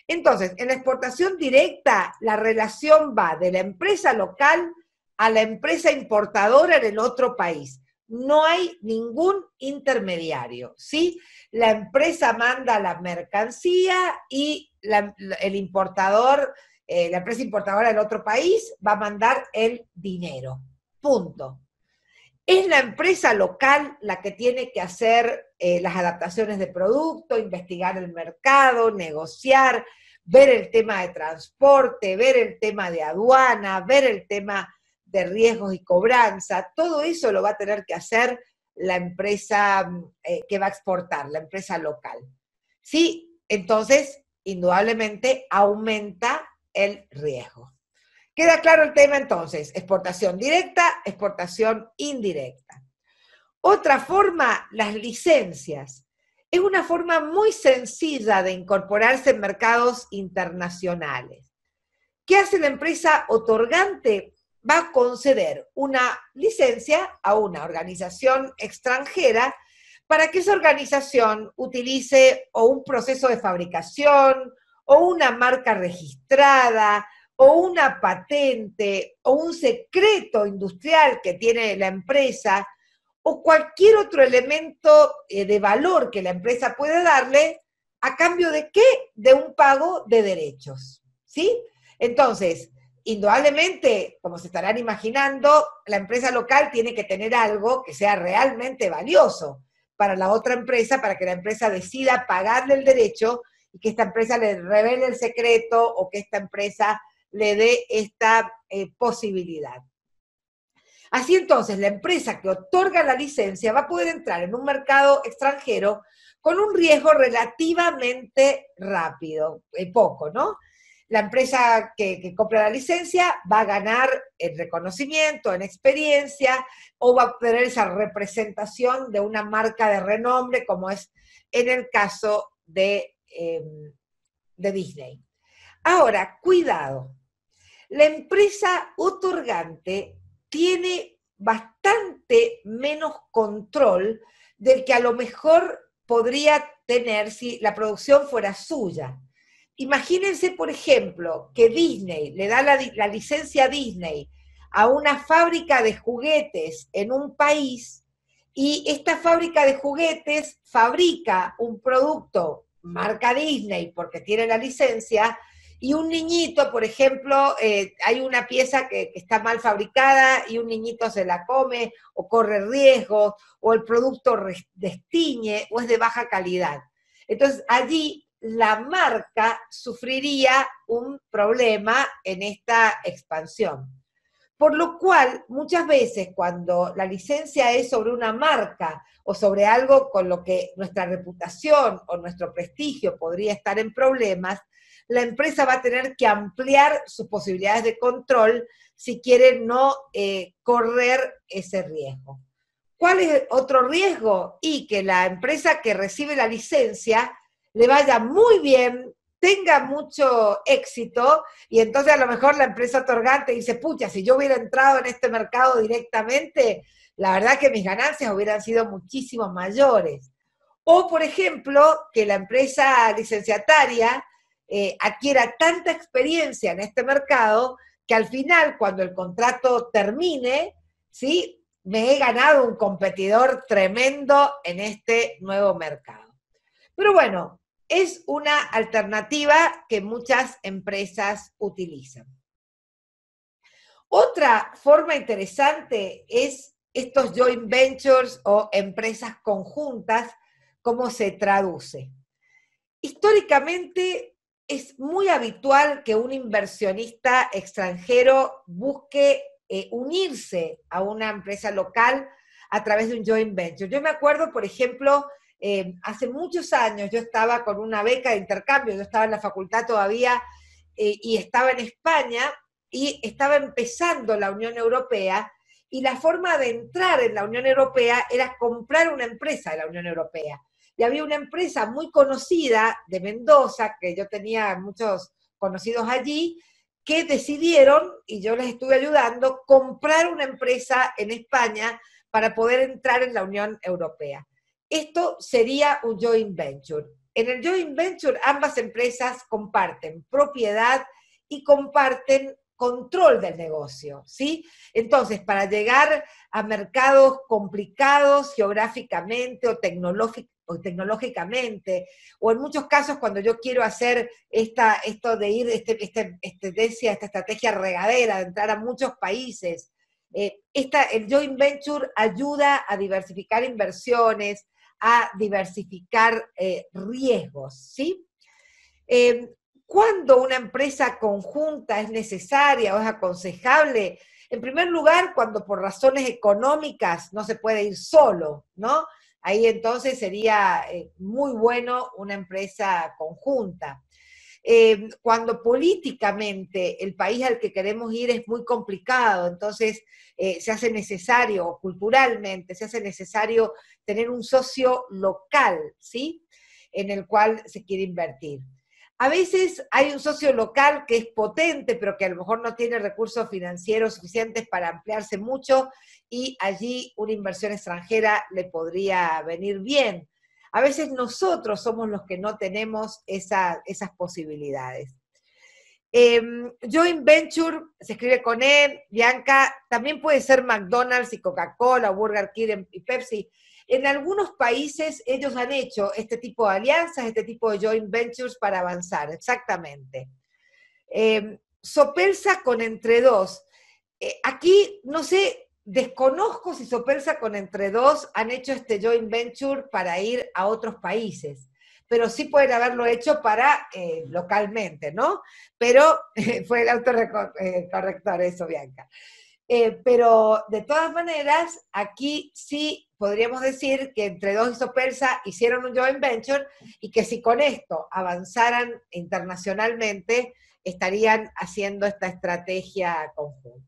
Entonces, en la exportación directa, la relación va de la empresa local a la empresa importadora en el otro país. No hay ningún intermediario, ¿sí? La empresa manda la mercancía y el importador, eh, la empresa importadora del otro país va a mandar el dinero. Punto. Es la empresa local la que tiene que hacer eh, las adaptaciones de producto, investigar el mercado, negociar, ver el tema de transporte, ver el tema de aduana, ver el tema de riesgos y cobranza. Todo eso lo va a tener que hacer la empresa eh, que va a exportar, la empresa local. Sí, entonces, indudablemente aumenta el riesgo. Queda claro el tema entonces, exportación directa, exportación indirecta. Otra forma, las licencias. Es una forma muy sencilla de incorporarse en mercados internacionales. ¿Qué hace la empresa otorgante? Va a conceder una licencia a una organización extranjera para que esa organización utilice o un proceso de fabricación o una marca registrada o una patente o un secreto industrial que tiene la empresa o cualquier otro elemento eh, de valor que la empresa pueda darle, ¿a cambio de qué? De un pago de derechos, ¿sí? Entonces, indudablemente, como se estarán imaginando, la empresa local tiene que tener algo que sea realmente valioso para la otra empresa, para que la empresa decida pagarle el derecho y que esta empresa le revele el secreto o que esta empresa le dé esta eh, posibilidad. Así entonces, la empresa que otorga la licencia va a poder entrar en un mercado extranjero con un riesgo relativamente rápido, eh, poco, ¿no? La empresa que, compra la licencia va a ganar en reconocimiento, en experiencia, o va a obtener esa representación de una marca de renombre, como es en el caso de, em, de Disney. Ahora, cuidado, la empresa otorgante tiene bastante menos control del que a lo mejor podría tener si la producción fuera suya. Imagínense, por ejemplo, que Disney le da la, licencia a Disney a una fábrica de juguetes en un país y esta fábrica de juguetes fabrica un producto marca Disney porque tiene la licencia y un niñito, por ejemplo, eh, hay una pieza que, que, está mal fabricada y un niñito se la come o corre riesgos o el producto destiñe o es de baja calidad. Entonces, allí la marca sufriría un problema en esta expansión. Por lo cual, muchas veces cuando la licencia es sobre una marca o sobre algo con lo que nuestra reputación o nuestro prestigio podría estar en problemas, la empresa va a tener que ampliar sus posibilidades de control si quiere no eh, correr ese riesgo. ¿Cuál es otro riesgo? Y que la empresa que recibe la licencia le vaya muy bien, tenga mucho éxito, y entonces a lo mejor la empresa otorgante dice, pucha, si yo hubiera entrado en este mercado directamente, la verdad que mis ganancias hubieran sido muchísimo mayores. O, por ejemplo, que la empresa licenciataria eh, adquiera tanta experiencia en este mercado que al final, cuando el contrato termine, ¿sí? me he ganado un competidor tremendo en este nuevo mercado. Pero bueno, es una alternativa que muchas empresas utilizan. Otra forma interesante es estos joint ventures o empresas conjuntas, cómo se traduce. Históricamente es muy habitual que un inversionista extranjero busque eh, unirse a una empresa local a través de un joint venture. Yo me acuerdo, por ejemplo, eh, hace muchos años yo estaba con una beca de intercambio, yo estaba en la facultad todavía eh, y estaba en España y estaba empezando la Unión Europea y la forma de entrar en la Unión Europea era comprar una empresa de la Unión Europea y había una empresa muy conocida de Mendoza, que yo tenía muchos conocidos allí, que decidieron, y yo les estuve ayudando, comprar una empresa en España para poder entrar en la Unión Europea. Esto sería un joint venture. En el joint venture ambas empresas comparten propiedad y comparten control del negocio, ¿sí? Entonces, para llegar a mercados complicados geográficamente o tecnológicamente, o tecnológicamente, o en muchos casos cuando yo quiero hacer esta, esto de ir, este, este, este, esta estrategia regadera, de entrar a muchos países. Eh, el joint venture ayuda a diversificar inversiones, a diversificar eh, riesgos, ¿sí? Eh, ¿Cuándo una empresa conjunta es necesaria o es aconsejable? En primer lugar, cuando por razones económicas no se puede ir solo, ¿no? Ahí entonces sería eh, muy bueno una empresa conjunta. Eh, cuando políticamente el país al que queremos ir es muy complicado, entonces eh, se hace necesario, culturalmente, se hace necesario tener un socio local, ¿sí? En el cual se quiere invertir. A veces hay un socio local que es potente, pero que a lo mejor no tiene recursos financieros suficientes para ampliarse mucho y allí una inversión extranjera le podría venir bien. A veces nosotros somos los que no tenemos esas posibilidades. Eh, Joint Venture se escribe con él, e, Bianca, también puede ser McDonald's y Coca-Cola, Burger King y Pepsi. En algunos países ellos han hecho este tipo de alianzas, este tipo de joint ventures para avanzar, exactamente. Eh, Sopelsa con entre dos. Eh, aquí, no sé, desconozco si Sopelsa con entre dos han hecho este joint venture para ir a otros países pero sí pueden haberlo hecho para eh, localmente, ¿no? Pero fue el eh, corrector eso, Bianca. Eh, pero de todas maneras, aquí sí podríamos decir que entre dos SoPersa hicieron un joint venture y que si con esto avanzaran internacionalmente, estarían haciendo esta estrategia conjunta.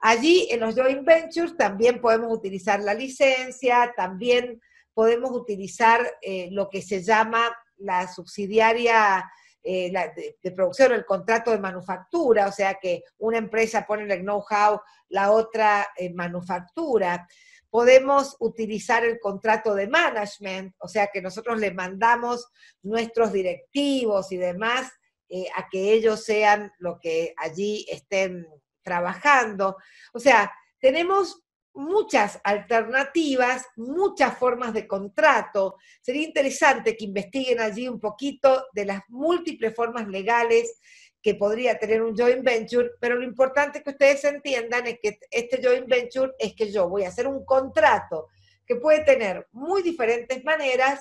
Allí en los joint ventures también podemos utilizar la licencia, también podemos utilizar eh, lo que se llama la subsidiaria eh, la de, producción, el contrato de manufactura, o sea que una empresa pone el know-how, la otra eh, manufactura. Podemos utilizar el contrato de management, o sea que nosotros le mandamos nuestros directivos y demás eh, a que ellos sean lo que allí estén trabajando. O sea, tenemos muchas alternativas, muchas formas de contrato. Sería interesante que investiguen allí un poquito de las múltiples formas legales que podría tener un joint venture, pero lo importante que ustedes entiendan es que este joint venture es que yo voy a hacer un contrato que puede tener muy diferentes maneras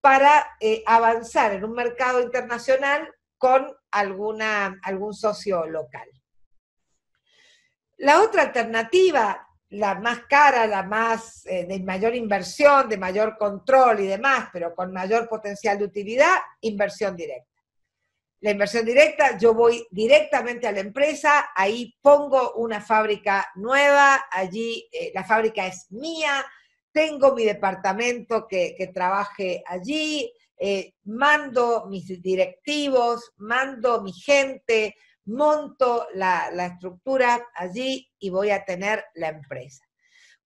para eh, avanzar en un mercado internacional con alguna, algún socio local. La otra alternativa la más cara, la más eh, de mayor inversión, de mayor control y demás, pero con mayor potencial de utilidad, inversión directa. La inversión directa, yo voy directamente a la empresa, ahí pongo una fábrica nueva, allí eh, la fábrica es mía, tengo mi departamento que, trabaje allí, eh, mando mis directivos, mando mi gente, monto la, estructura allí y voy a tener la empresa.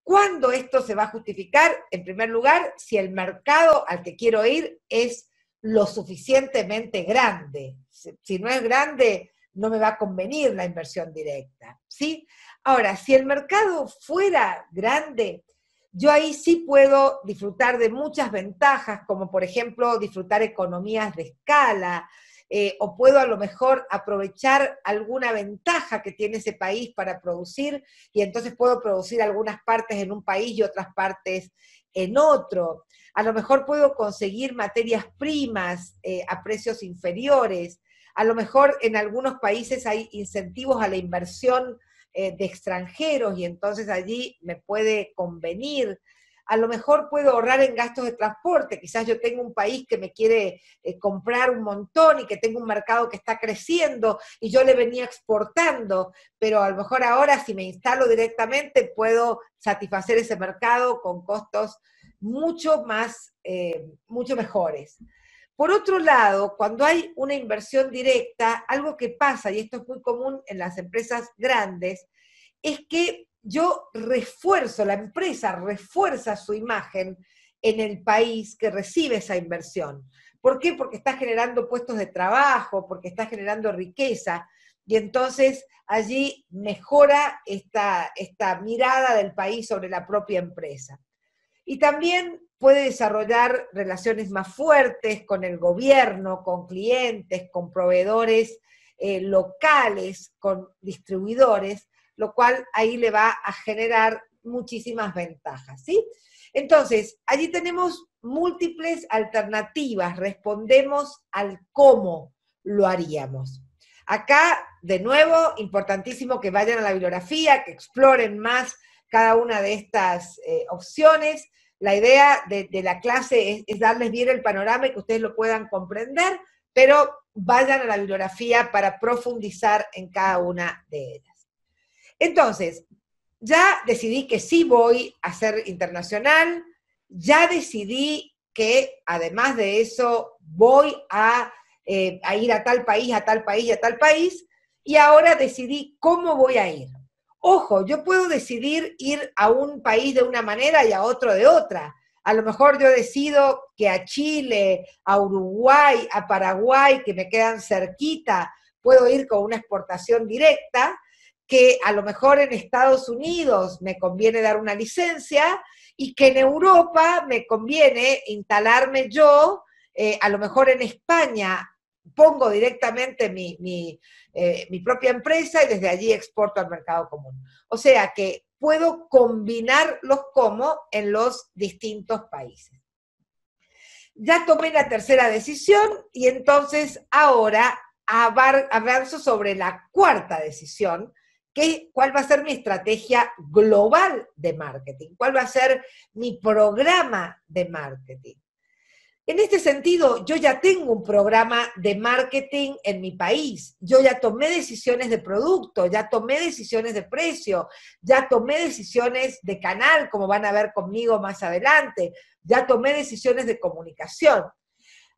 ¿Cuándo esto se va a justificar? En primer lugar, si el mercado al que quiero ir es lo suficientemente grande. Si no es grande, no me va a convenir la inversión directa, ¿sí? Ahora, si el mercado fuera grande, yo ahí sí puedo disfrutar de muchas ventajas, como por ejemplo disfrutar economías de escala, eh, o puedo a lo mejor aprovechar alguna ventaja que tiene ese país para producir y entonces puedo producir algunas partes en un país y otras partes en otro. A lo mejor puedo conseguir materias primas eh, a precios inferiores. A lo mejor en algunos países hay incentivos a la inversión eh, de extranjeros y entonces allí me puede convenir a lo mejor puedo ahorrar en gastos de transporte. Quizás yo tengo un país que me quiere eh, comprar un montón y que tengo un mercado que está creciendo y yo le venía exportando, pero a lo mejor ahora si me instalo directamente puedo satisfacer ese mercado con costos mucho más, eh, mucho mejores. Por otro lado, cuando hay una inversión directa, algo que pasa, y esto es muy común en las empresas grandes, es que yo refuerzo, la empresa refuerza su imagen en el país que recibe esa inversión. ¿Por qué? Porque está generando puestos de trabajo, porque está generando riqueza. Y entonces allí mejora esta, mirada del país sobre la propia empresa. Y también puede desarrollar relaciones más fuertes con el gobierno, con clientes, con proveedores eh, locales, con distribuidores, lo cual ahí le va a generar muchísimas ventajas, ¿sí? Entonces, allí tenemos múltiples alternativas, respondemos al cómo lo haríamos. Acá, de nuevo, importantísimo que vayan a la bibliografía, que exploren más cada una de estas eh, opciones. La idea de, la clase es, es, darles bien el panorama y que ustedes lo puedan comprender, pero vayan a la bibliografía para profundizar en cada una de ellas. Entonces, ya decidí que sí voy a ser internacional, ya decidí que además de eso voy a, eh, ir a tal país, a tal país, a tal país, y ahora decidí cómo voy a ir. Ojo, yo puedo decidir ir a un país de una manera y a otro de otra. A lo mejor yo decido que a Chile, a Uruguay, a Paraguay, que me quedan cerquita, puedo ir con una exportación directa, que a lo mejor en Estados Unidos me conviene dar una licencia y que en Europa me conviene instalarme yo, eh, a lo mejor en España pongo directamente eh, mi, propia empresa y desde allí exporto al mercado común. O sea que puedo combinar los como en los distintos países ya tomé la tercera decisión y entonces ahora avanzo sobre la cuarta decisión, ¿Cuál va a ser mi estrategia global de marketing? ¿Cuál va a ser mi programa de marketing? En este sentido, yo ya tengo un programa de marketing en mi país, yo ya tomé decisiones de producto, ya tomé decisiones de precio, ya tomé decisiones de canal, como van a ver conmigo más adelante, ya tomé decisiones de comunicación.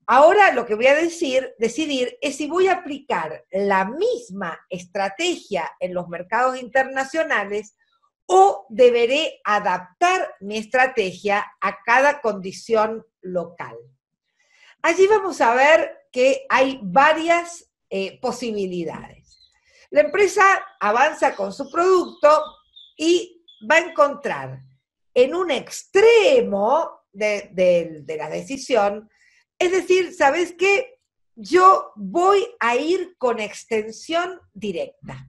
Ahora lo que voy a decir, decidir es si voy a aplicar la misma estrategia en los mercados internacionales o deberé adaptar mi estrategia a cada condición local. Allí vamos a ver que hay varias eh, posibilidades. La empresa avanza con su producto y va a encontrar en un extremo de la decisión es decir, ¿sabes qué? Yo voy a ir con extensión directa.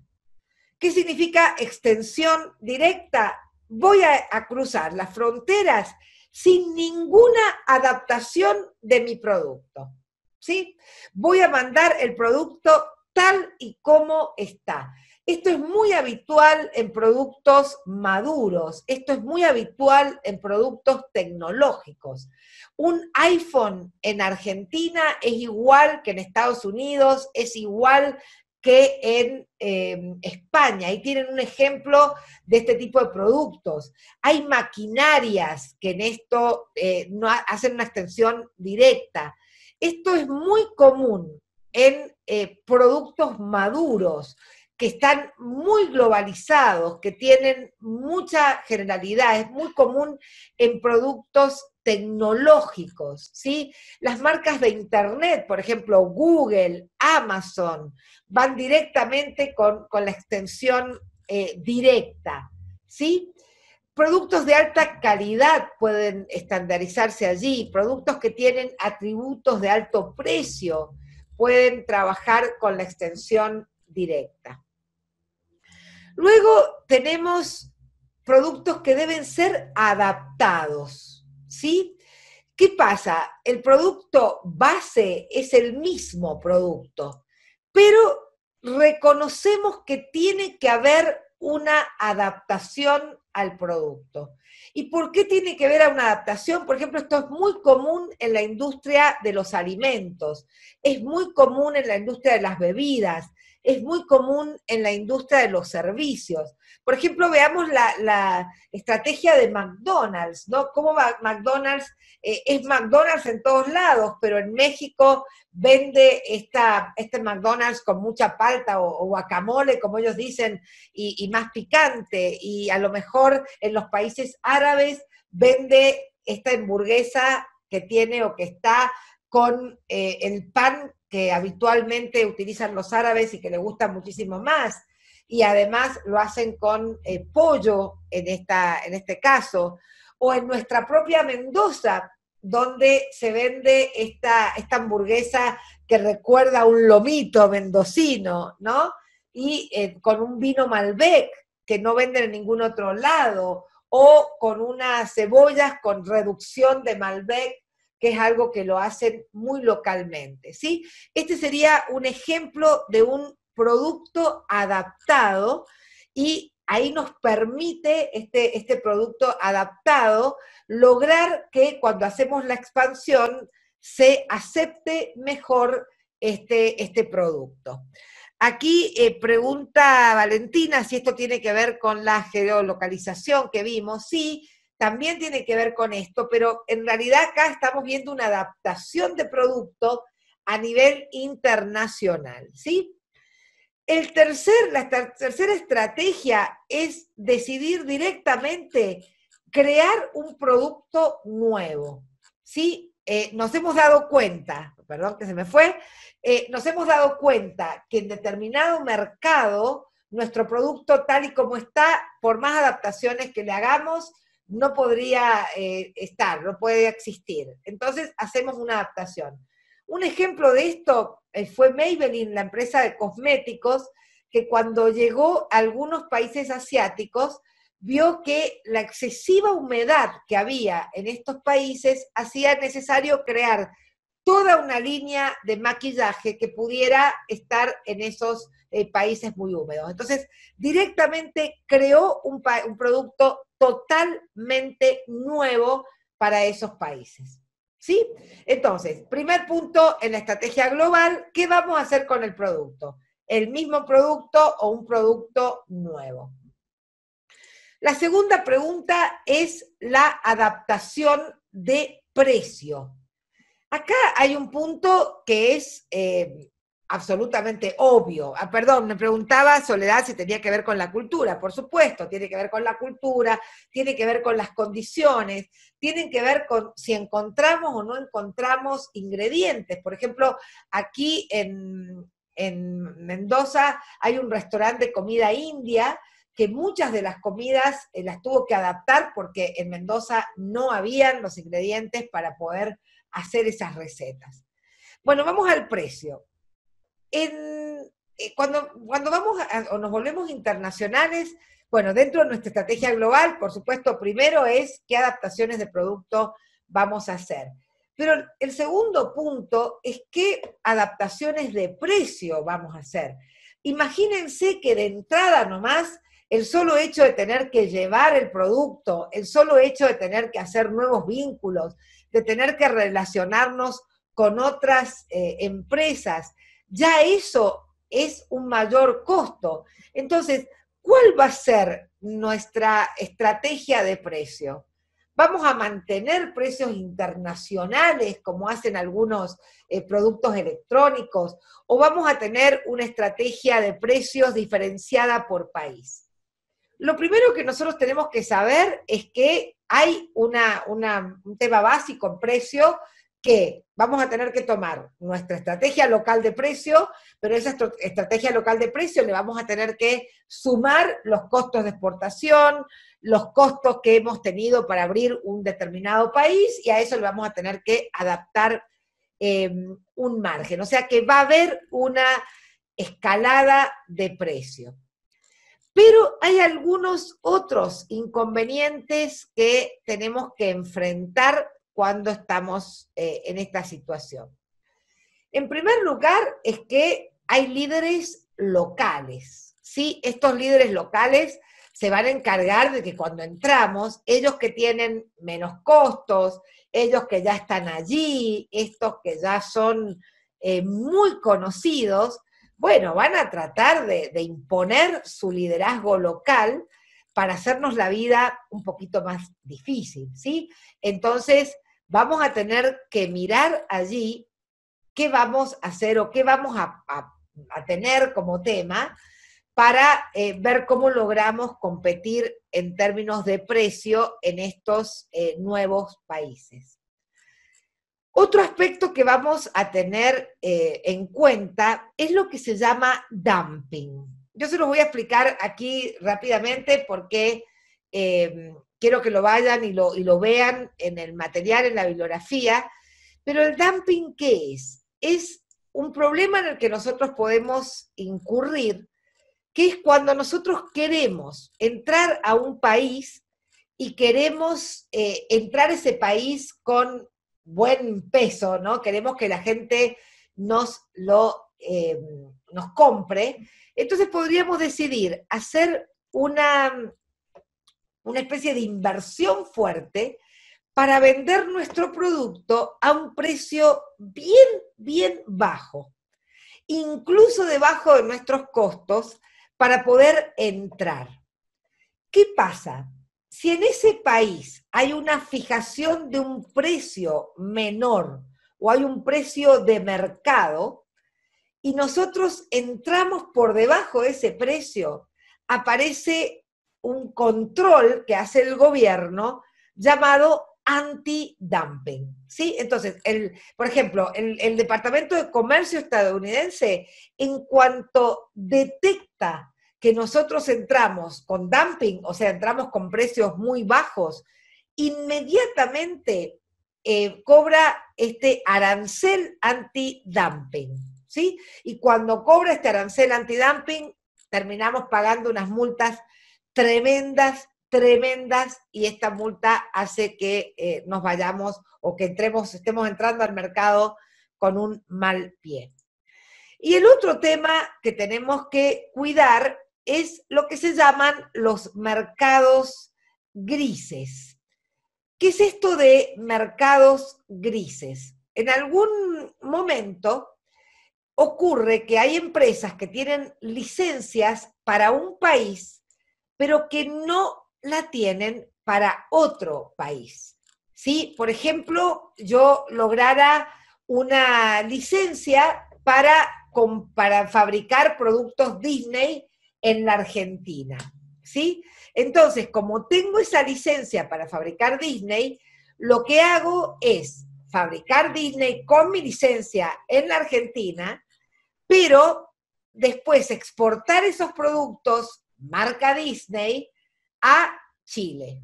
¿Qué significa extensión directa? Voy a, cruzar las fronteras sin ninguna adaptación de mi producto. ¿Sí? Voy a mandar el producto tal y como está. Esto es muy habitual en productos maduros, esto es muy habitual en productos tecnológicos. Un iPhone en Argentina es igual que en Estados Unidos, es igual que en em, España. Ahí tienen un ejemplo de este tipo de productos. Hay maquinarias que en esto eh, no hacen una extensión directa. Esto es muy común en eh, productos maduros que están muy globalizados, que tienen mucha generalidad, es muy común en productos tecnológicos, ¿sí? Las marcas de Internet, por ejemplo, Google, Amazon, van directamente con, la extensión eh, directa, ¿sí? Productos de alta calidad pueden estandarizarse allí, productos que tienen atributos de alto precio pueden trabajar con la extensión directa. Luego tenemos productos que deben ser adaptados, ¿sí? ¿Qué pasa? El producto base es el mismo producto, pero reconocemos que tiene que haber una adaptación al producto. ¿Y por qué tiene que ver a una adaptación? Por ejemplo, esto es muy común en la industria de los alimentos, es muy común en la industria de las bebidas, es muy común en la industria de los servicios. Por ejemplo, veamos la, estrategia de McDonald's, ¿no? Cómo McDonald's eh, es McDonald's en todos lados, pero en México vende esta, este McDonald's con mucha palta o, guacamole, como ellos dicen, y, más picante. Y a lo mejor en los países árabes vende esta hamburguesa que tiene o que está con eh, el pan que habitualmente utilizan los árabes y que le gusta muchísimo más. Y además lo hacen con eh, pollo en, esta, en este caso, o en nuestra propia Mendoza, donde se vende esta, esta hamburguesa que recuerda a un lomito mendocino, ¿no? Y eh, con un vino Malbec que no venden en ningún otro lado, o con unas cebollas con reducción de Malbec que es algo que lo hacen muy localmente, ¿sí? Este sería un ejemplo de un producto adaptado y ahí nos permite este, este producto adaptado lograr que cuando hacemos la expansión se acepte mejor este, este producto. Aquí eh, pregunta Valentina si esto tiene que ver con la geolocalización que vimos. Sí, también tiene que ver con esto, pero en realidad acá estamos viendo una adaptación de producto a nivel internacional, ¿sí? El tercer, la tercera estrategia es decidir directamente crear un producto nuevo, ¿sí? Eh, nos hemos dado cuenta, perdón que se me fue, eh, nos hemos dado cuenta que en determinado mercado nuestro producto tal y como está, por más adaptaciones que le hagamos, no podría eh, estar, no puede existir. Entonces hacemos una adaptación. Un ejemplo de esto eh, fue Maybelline, la empresa de cosméticos, que cuando llegó a algunos países asiáticos, vio que la excesiva humedad que había en estos países hacía necesario crear toda una línea de maquillaje que pudiera estar en esos eh, países muy húmedos. Entonces, directamente creó un, producto totalmente nuevo para esos países. ¿Sí? Entonces, primer punto en la estrategia global, ¿qué vamos a hacer con el producto? ¿El mismo producto o un producto nuevo? La segunda pregunta es la adaptación de precio. Acá hay un punto que es eh, absolutamente obvio. Ah, perdón, me preguntaba Soledad si tenía que ver con la cultura. Por supuesto, tiene que ver con la cultura, tiene que ver con las condiciones, tiene que ver con si encontramos o no encontramos ingredientes. Por ejemplo, aquí en, Mendoza hay un restaurante de comida india que muchas de las comidas eh, las tuvo que adaptar porque en Mendoza no habían los ingredientes para poder hacer esas recetas. Bueno, vamos al precio. Eh, cuando, cuando vamos o nos volvemos internacionales, bueno, dentro de nuestra estrategia global, por supuesto, primero es qué adaptaciones de producto vamos a hacer. Pero el segundo punto es qué adaptaciones de precio vamos a hacer. Imagínense que de entrada nomás, el solo hecho de tener que llevar el producto, el solo hecho de tener que hacer nuevos vínculos, de tener que relacionarnos con otras eh, empresas, ya eso es un mayor costo. Entonces, ¿cuál va a ser nuestra estrategia de precio? ¿Vamos a mantener precios internacionales como hacen algunos eh, productos electrónicos? ¿O vamos a tener una estrategia de precios diferenciada por país? Lo primero que nosotros tenemos que saber es que hay una, un tema básico en precio que vamos a tener que tomar nuestra estrategia local de precio, pero esa estrategia local de precio le vamos a tener que sumar los costos de exportación, los costos que hemos tenido para abrir un determinado país y a eso le vamos a tener que adaptar em, un margen. O sea que va a haber una escalada de precio. Pero hay algunos otros inconvenientes que tenemos que enfrentar cuando estamos eh, en esta situación. En primer lugar, es que hay líderes locales, ¿sí? Estos líderes locales se van a encargar de que cuando entramos, ellos que tienen menos costos, ellos que ya están allí, estos que ya son eh, muy conocidos, bueno, van a tratar de, de, imponer su liderazgo local para hacernos la vida un poquito más difícil, ¿sí? Entonces, vamos a tener que mirar allí qué vamos a hacer o qué vamos a, tener como tema para eh, ver cómo logramos competir en términos de precio en estos eh, nuevos países. Otro aspecto que vamos a tener eh, en cuenta es lo que se llama dumping. Yo se lo voy a explicar aquí rápidamente porque quiero que lo vayan y lo, vean en el material, en la bibliografía, pero el dumping, ¿qué es? Es un problema en el que nosotros podemos incurrir, que es cuando nosotros queremos entrar a un país y queremos eh, entrar a ese país con buen peso, ¿no? Queremos que la gente nos lo eh, nos compre. Entonces podríamos decidir hacer una una especie de inversión fuerte para vender nuestro producto a un precio bien, bien bajo, incluso debajo de nuestros costos para poder entrar. ¿Qué pasa? Si en ese país hay una fijación de un precio menor o hay un precio de mercado y nosotros entramos por debajo de ese precio, aparece un control que hace el gobierno llamado anti-dumping. ¿sí? Entonces, el, por ejemplo, el, Departamento de Comercio estadounidense, en cuanto detecta que nosotros entramos con dumping, o sea, entramos con precios muy bajos, inmediatamente eh, cobra este arancel anti-dumping, ¿sí? Y cuando cobra este arancel anti-dumping, terminamos pagando unas multas tremendas, tremendas, y esta multa hace que eh, nos vayamos o que entremos, estemos entrando al mercado con un mal pie. Y el otro tema que tenemos que cuidar es lo que se llaman los mercados grises. ¿Qué es esto de mercados grises? En algún momento ocurre que hay empresas que tienen licencias para un país pero que no la tienen para otro país. ¿Sí? Por ejemplo, yo lograra una licencia para, para fabricar productos Disney en la Argentina. ¿Sí? Entonces, como tengo esa licencia para fabricar Disney, lo que hago es fabricar Disney con mi licencia en la Argentina, pero después exportar esos productos marca Disney, a Chile.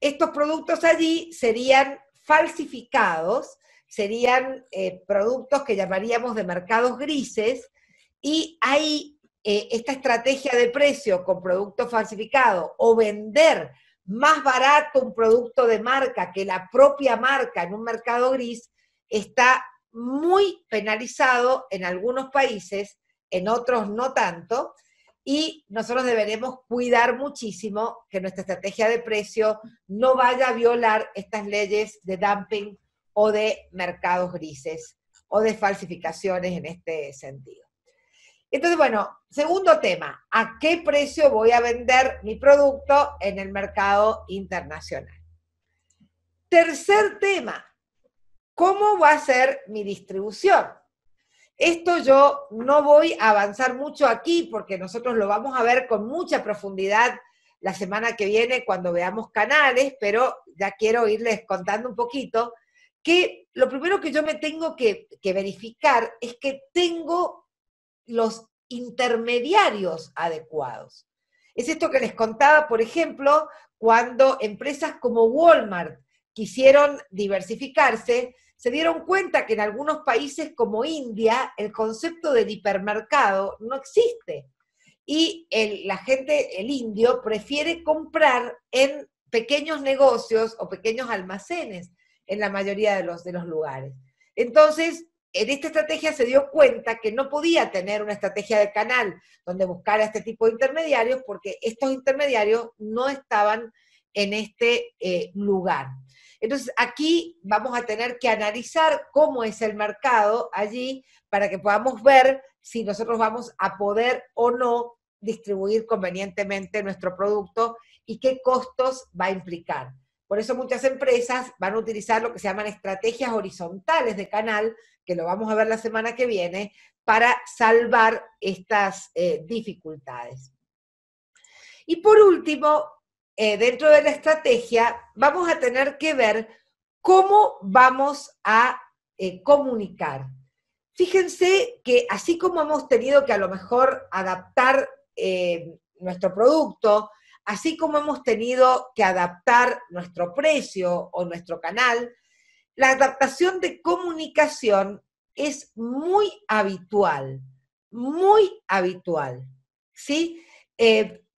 Estos productos allí serían falsificados, serían eh, productos que llamaríamos de mercados grises, y ahí eh, esta estrategia de precio con productos falsificados o vender más barato un producto de marca que la propia marca en un mercado gris está muy penalizado en algunos países, en otros no tanto, y nosotros deberemos cuidar muchísimo que nuestra estrategia de precio no vaya a violar estas leyes de dumping o de mercados grises o de falsificaciones en este sentido. Entonces, bueno, segundo tema, ¿a qué precio voy a vender mi producto en el mercado internacional? Tercer tema, ¿cómo va a ser mi distribución? Esto yo no voy a avanzar mucho aquí porque nosotros lo vamos a ver con mucha profundidad la semana que viene cuando veamos canales, pero ya quiero irles contando un poquito que lo primero que yo me tengo que, que verificar es que tengo los intermediarios adecuados. Es esto que les contaba, por ejemplo, cuando empresas como Walmart quisieron diversificarse, se dieron cuenta que en algunos países como India el concepto del hipermercado no existe. Y la gente, el indio, prefiere comprar en pequeños negocios o pequeños almacenes en la mayoría de los, de los lugares. Entonces, en esta estrategia se dio cuenta que no podía tener una estrategia de canal donde buscar a este tipo de intermediarios porque estos intermediarios no estaban en este eh, lugar. Entonces, aquí vamos a tener que analizar cómo es el mercado allí para que podamos ver si nosotros vamos a poder o no distribuir convenientemente nuestro producto y qué costos va a implicar. Por eso muchas empresas van a utilizar lo que se llaman estrategias horizontales de canal, que lo vamos a ver la semana que viene, para salvar estas eh, dificultades. Y por último, eh, dentro de la estrategia, vamos a tener que ver cómo vamos a eh, comunicar. Fíjense que así como hemos tenido que a lo mejor adaptar eh, nuestro producto, así como hemos tenido que adaptar nuestro precio o nuestro canal, la adaptación de comunicación es muy habitual, muy habitual, ¿sí?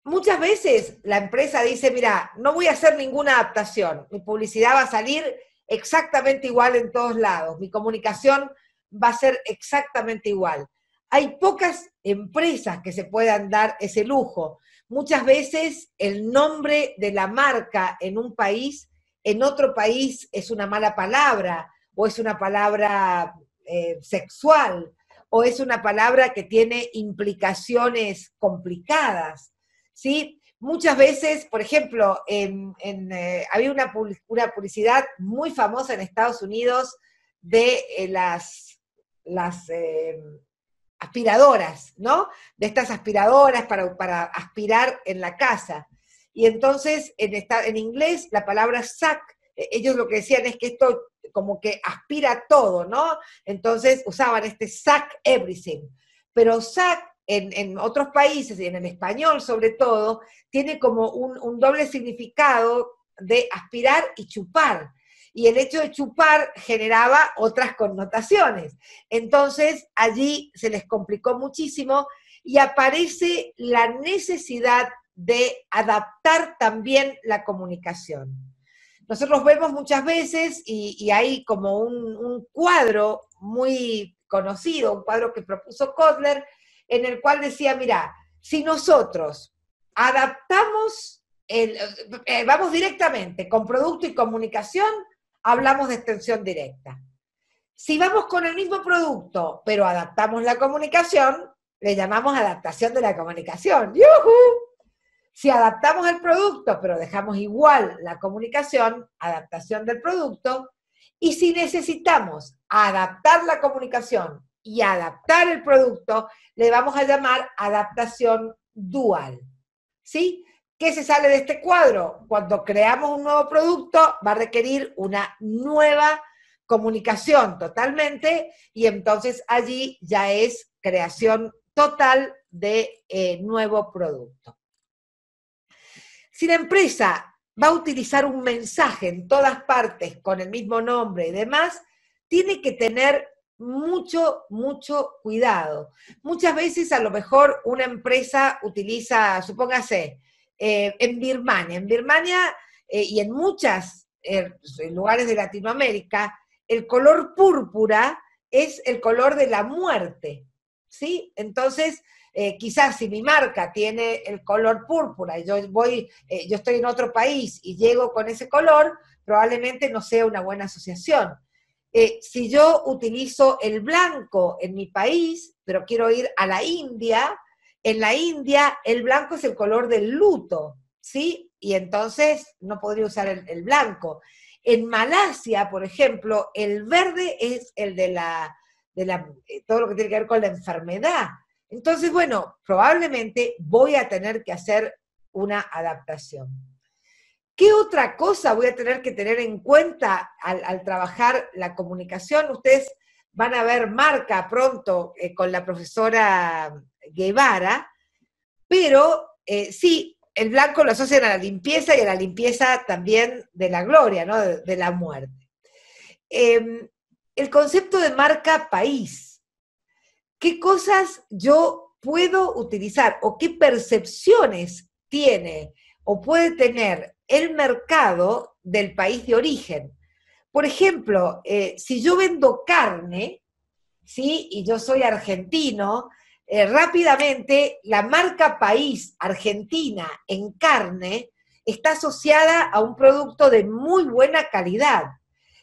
muchas veces la empresa dice, mira, no voy a hacer ninguna adaptación, mi publicidad va a salir exactamente igual en todos lados, mi comunicación va a ser exactamente igual. Hay pocas empresas que se puedan dar ese lujo. Muchas veces el nombre de la marca en un país, en otro país es una mala palabra o es una palabra eh, sexual o es una palabra que tiene implicaciones complicadas. ¿sí? Muchas veces, por ejemplo, en, eh, había una, publicidad muy famosa en Estados Unidos de eh, las, las eh, aspiradoras, ¿no? De estas aspiradoras para, para, aspirar en la casa. Y entonces, en, en inglés, la palabra SAC, e, ellos lo que decían es que esto como que aspira todo, ¿no? Entonces usaban este SAC everything. Pero sack en, otros países, y en el español sobre todo, tiene como un, doble significado de aspirar y chupar. Y el hecho de chupar generaba otras connotaciones. Entonces allí se les complicó muchísimo y aparece la necesidad de adaptar también la comunicación. Nosotros vemos muchas veces, y, hay como un, un, cuadro muy conocido, un cuadro que propuso Kotler, en el cual decía, mira, si nosotros adaptamos, el, eh, vamos directamente con producto y comunicación, hablamos de extensión directa. Si vamos con el mismo producto, pero adaptamos la comunicación, le llamamos adaptación de la comunicación. Si adaptamos el producto, pero dejamos igual la comunicación, adaptación del producto. Y si necesitamos adaptar la comunicación y adaptar el producto, le vamos a llamar adaptación dual. ¿Sí? ¿Qué se sale de este cuadro? Cuando creamos un nuevo producto va a requerir una nueva comunicación totalmente y entonces allí ya es creación total de eh, nuevo producto. Si la empresa va a utilizar un mensaje en todas partes con el mismo nombre y demás, tiene que tener mucho, mucho cuidado. Muchas veces a lo mejor una empresa utiliza, supóngase, eh, en Birmania, en Birmania eh, y en muchos eh, pues, lugares de Latinoamérica, el color púrpura es el color de la muerte, ¿sí? Entonces, quizás si mi marca tiene el color púrpura y yo voy, yo estoy en otro país y llego con ese color, probablemente no sea una buena asociación. Eh, si yo utilizo el blanco en mi país, pero quiero ir a la India, en la India el blanco es el color del luto, ¿sí? Y entonces no podría usar el, blanco. En Malasia, por ejemplo, el verde es el de de la, eh, todo lo que tiene que ver con la enfermedad. Entonces, bueno, probablemente voy a tener que hacer una adaptación. ¿Qué otra cosa voy a tener que tener en cuenta al, trabajar la comunicación? Ustedes van a ver marca pronto eh, con la profesora Guevara, pero eh, sí, el blanco lo asocian a la limpieza y a la limpieza también de la gloria, ¿no? de, la muerte. Em, el concepto de marca país. ¿Qué cosas yo puedo utilizar o qué percepciones tiene o puede tener el mercado del país de origen. Por ejemplo, eh, si yo vendo carne, ¿sí? Y yo soy argentino, eh, rápidamente la marca país argentina en carne está asociada a un producto de muy buena calidad.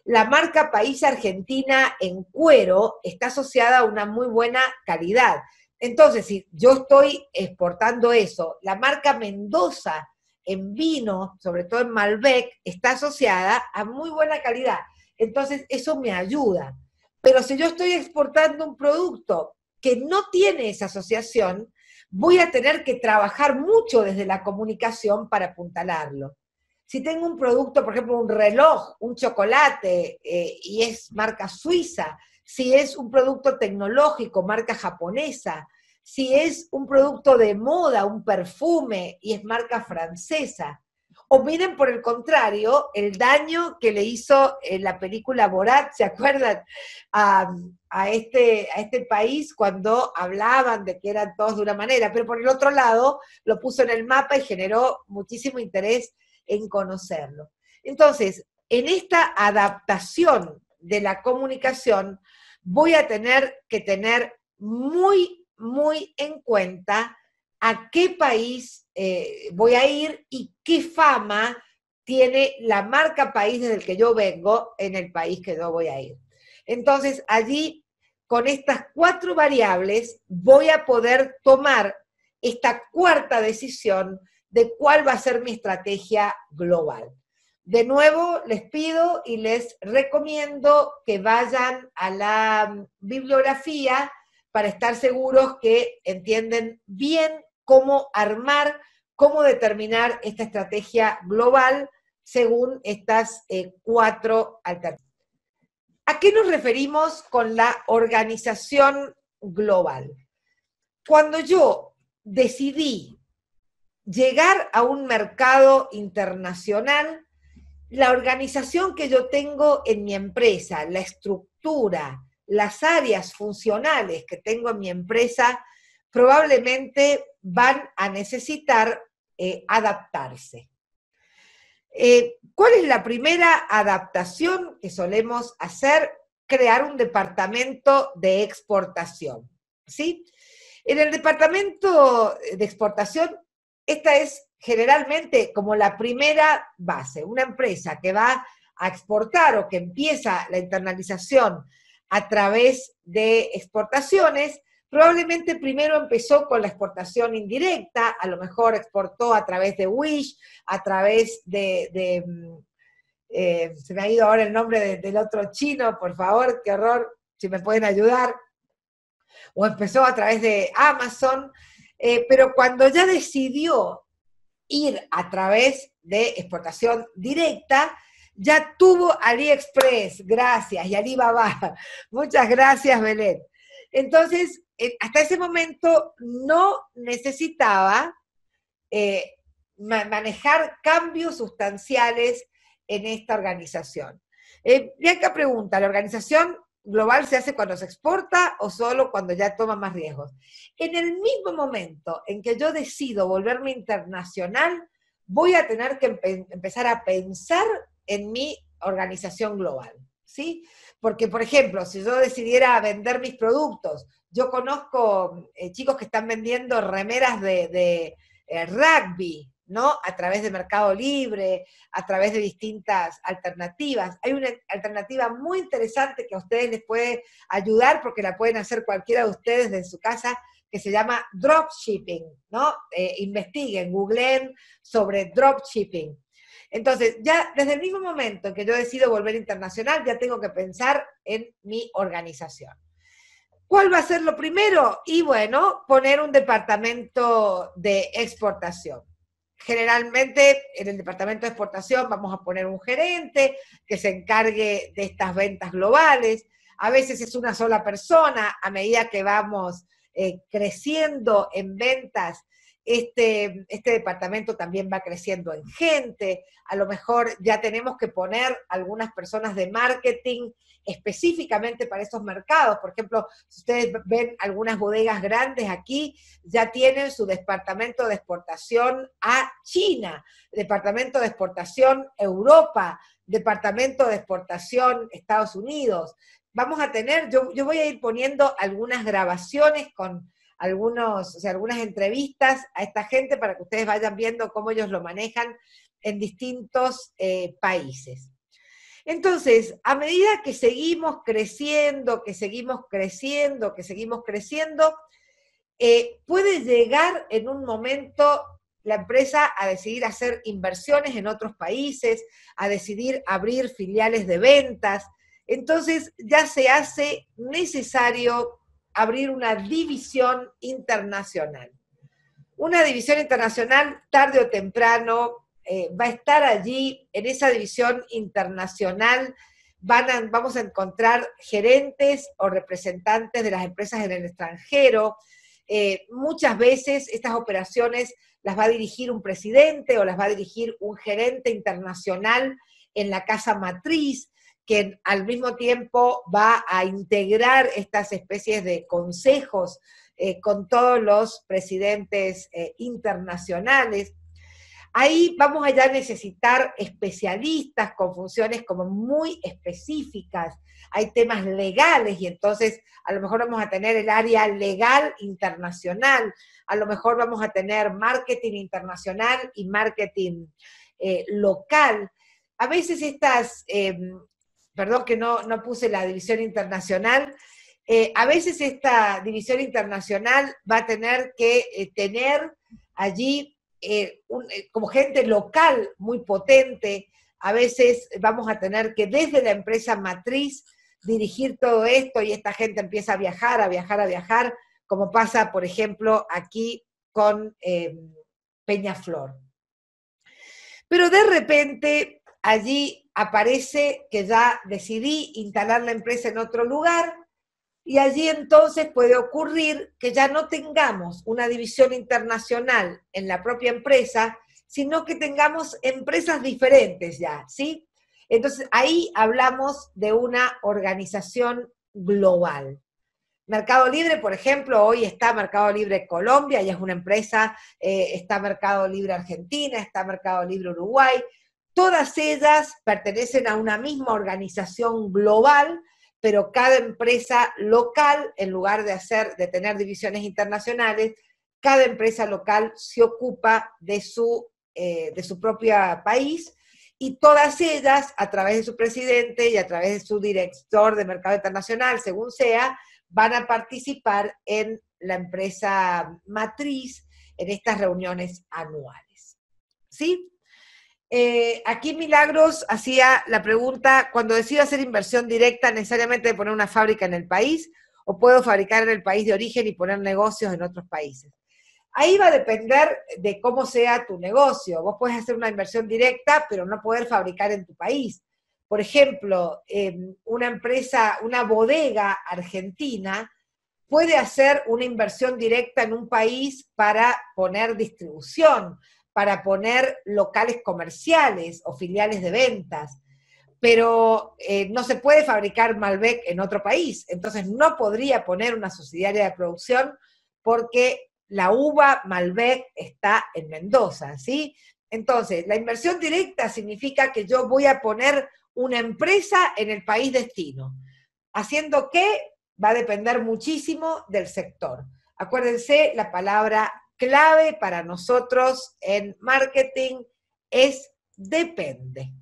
La marca país argentina en cuero está asociada a una muy buena calidad. Entonces, si yo estoy exportando eso, la marca Mendoza en vino, sobre todo en Malbec, está asociada a muy buena calidad. Entonces, eso me ayuda. Pero si yo estoy exportando un producto que no tiene esa asociación, voy a tener que trabajar mucho desde la comunicación para apuntalarlo. Si tengo un producto, por ejemplo, un reloj, un chocolate, eh, y es marca suiza, si es un producto tecnológico, marca japonesa, si es un producto de moda, un perfume y es marca francesa. O miren por el contrario el daño que le hizo en eh, la película Borat, ¿se acuerdan? A, este, a este país cuando hablaban de que eran todos de una manera, pero por el otro lado lo puso en el mapa y generó muchísimo interés en conocerlo. Entonces, en esta adaptación de la comunicación voy a tener que tener muy muy en cuenta a qué país eh, voy a ir y qué fama tiene la marca país desde el que yo vengo en el país que yo voy a ir. Entonces, allí, con estas cuatro variables, voy a poder tomar esta cuarta decisión de cuál va a ser mi estrategia global. De nuevo, les pido y les recomiendo que vayan a la bibliografía para estar seguros que entienden bien cómo armar, cómo determinar esta estrategia global según estas eh, cuatro alternativas. ¿A qué nos referimos con la organización global? Cuando yo decidí llegar a un mercado internacional, la organización que yo tengo en mi empresa, la estructura, las áreas funcionales que tengo en mi empresa probablemente van a necesitar eh, adaptarse. Eh, ¿Cuál es la primera adaptación que solemos hacer? Crear un departamento de exportación. ¿sí? En el departamento de exportación, esta es generalmente como la primera base. Una empresa que va a exportar o que empieza la internalización a través de exportaciones. Probablemente primero empezó con la exportación indirecta, a lo mejor exportó a través de Wish, a través de, mm, eh, se me ha ido ahora el nombre del otro chino, por favor, qué horror, si me pueden ayudar, o empezó a través de Amazon, eh, pero cuando ya decidió ir a través de exportación directa, ya tuvo AliExpress, gracias, y Alibaba. Muchas gracias, Belén. Entonces, eh, hasta ese momento no necesitaba eh, manejar cambios sustanciales en esta organización. Eh, Bianca pregunta, ¿la organización global se hace cuando se exporta o solo cuando ya toma más riesgos? En el mismo momento en que yo decido volverme internacional, voy a tener que empezar a pensar en mi organización global. ¿Sí? Porque, por ejemplo, si yo decidiera vender mis productos, yo conozco eh, chicos que están vendiendo remeras de, eh, rugby, ¿no? A través de Mercado Libre, a través de distintas alternativas. Hay una alternativa muy interesante que a ustedes les puede ayudar porque la pueden hacer cualquiera de ustedes de su casa que se llama dropshipping, ¿no? Eh, investiguen, googleen sobre dropshipping entonces, ya desde el mismo momento en que yo decido volver internacional, ya tengo que pensar en mi organización. ¿Cuál va a ser lo primero? Y bueno, poner un departamento de exportación. Generalmente en el departamento de exportación vamos a poner un gerente que se encargue de estas ventas globales. A veces es una sola persona, a medida que vamos eh, creciendo en ventas, este, este, departamento también va creciendo en gente, a lo mejor ya tenemos que poner algunas personas de marketing específicamente para esos mercados. Por ejemplo, si ustedes ven algunas bodegas grandes aquí, ya tienen su departamento de exportación a China, departamento de exportación Europa, departamento de exportación Estados Unidos. Vamos a tener, yo voy a ir poniendo algunas grabaciones con algunos, o algunas entrevistas a esta gente para que ustedes vayan viendo cómo ellos lo manejan en distintos eh, países. Entonces, a medida que seguimos creciendo, que seguimos creciendo, que seguimos creciendo, eh, puede llegar en un momento la empresa a decidir hacer inversiones en otros países, a decidir abrir filiales de ventas. Entonces ya se hace necesario abrir una división internacional. Una división internacional, tarde o temprano, eh, va a estar allí, en esa división internacional, van vamos a encontrar gerentes o representantes de las empresas en el extranjero. Eh, muchas veces estas operaciones las va a dirigir un presidente o las va a dirigir un gerente internacional en la casa matriz que al mismo tiempo va a integrar estas especies de consejos eh, con todos los presidentes eh, internacionales. Ahí vamos a ya necesitar especialistas con funciones como muy específicas. Hay temas legales y entonces a lo mejor vamos a tener el área legal internacional, a lo mejor vamos a tener marketing internacional y marketing eh, local. A veces estas, em, perdón que no, puse la división internacional, eh, a veces esta división internacional va a tener que eh, tener allí eh, como gente local muy potente, a veces vamos a tener que desde la empresa matriz dirigir todo esto y esta gente empieza a viajar, a viajar, a viajar, como pasa, por ejemplo, aquí con Peñaflor. Pero de repente allí aparece que ya decidí instalar la empresa en otro lugar y allí entonces puede ocurrir que ya no tengamos una división internacional en la propia empresa, sino que tengamos empresas diferentes ya, ¿sí? Entonces ahí hablamos de una organización global. Mercado Libre, por ejemplo, hoy está Mercado Libre Colombia, ya es una empresa, eh, está Mercado Libre Argentina, está Mercado Libre Uruguay, Todas ellas pertenecen a una misma organización global, pero cada empresa local, en lugar de, hacer, de tener divisiones internacionales, cada empresa local se ocupa de su, eh, de su propio país y todas ellas, a través de su presidente y a través de su director de mercado internacional, según sea, van a participar en la empresa matriz en estas reuniones anuales. ¿Sí? Eh, aquí Milagros hacía la pregunta, cuando decido hacer inversión directa, necesariamente de poner una fábrica en el país o puedo fabricar en el país de origen y poner negocios en otros países. Ahí va a depender de cómo sea tu negocio. Vos puedes hacer una inversión directa, pero no poder fabricar en tu país. Por ejemplo, em, una empresa, una bodega argentina puede hacer una inversión directa en un país para poner distribución, para poner locales comerciales o filiales de ventas, pero eh, no se puede fabricar Malbec en otro país, entonces no podría poner una subsidiaria de producción porque la uva Malbec está en Mendoza, ¿sí? Entonces, la inversión directa significa que yo voy a poner una empresa en el país destino, haciendo que va a depender muchísimo del sector. Acuérdense la palabra clave para nosotros en marketing es depende.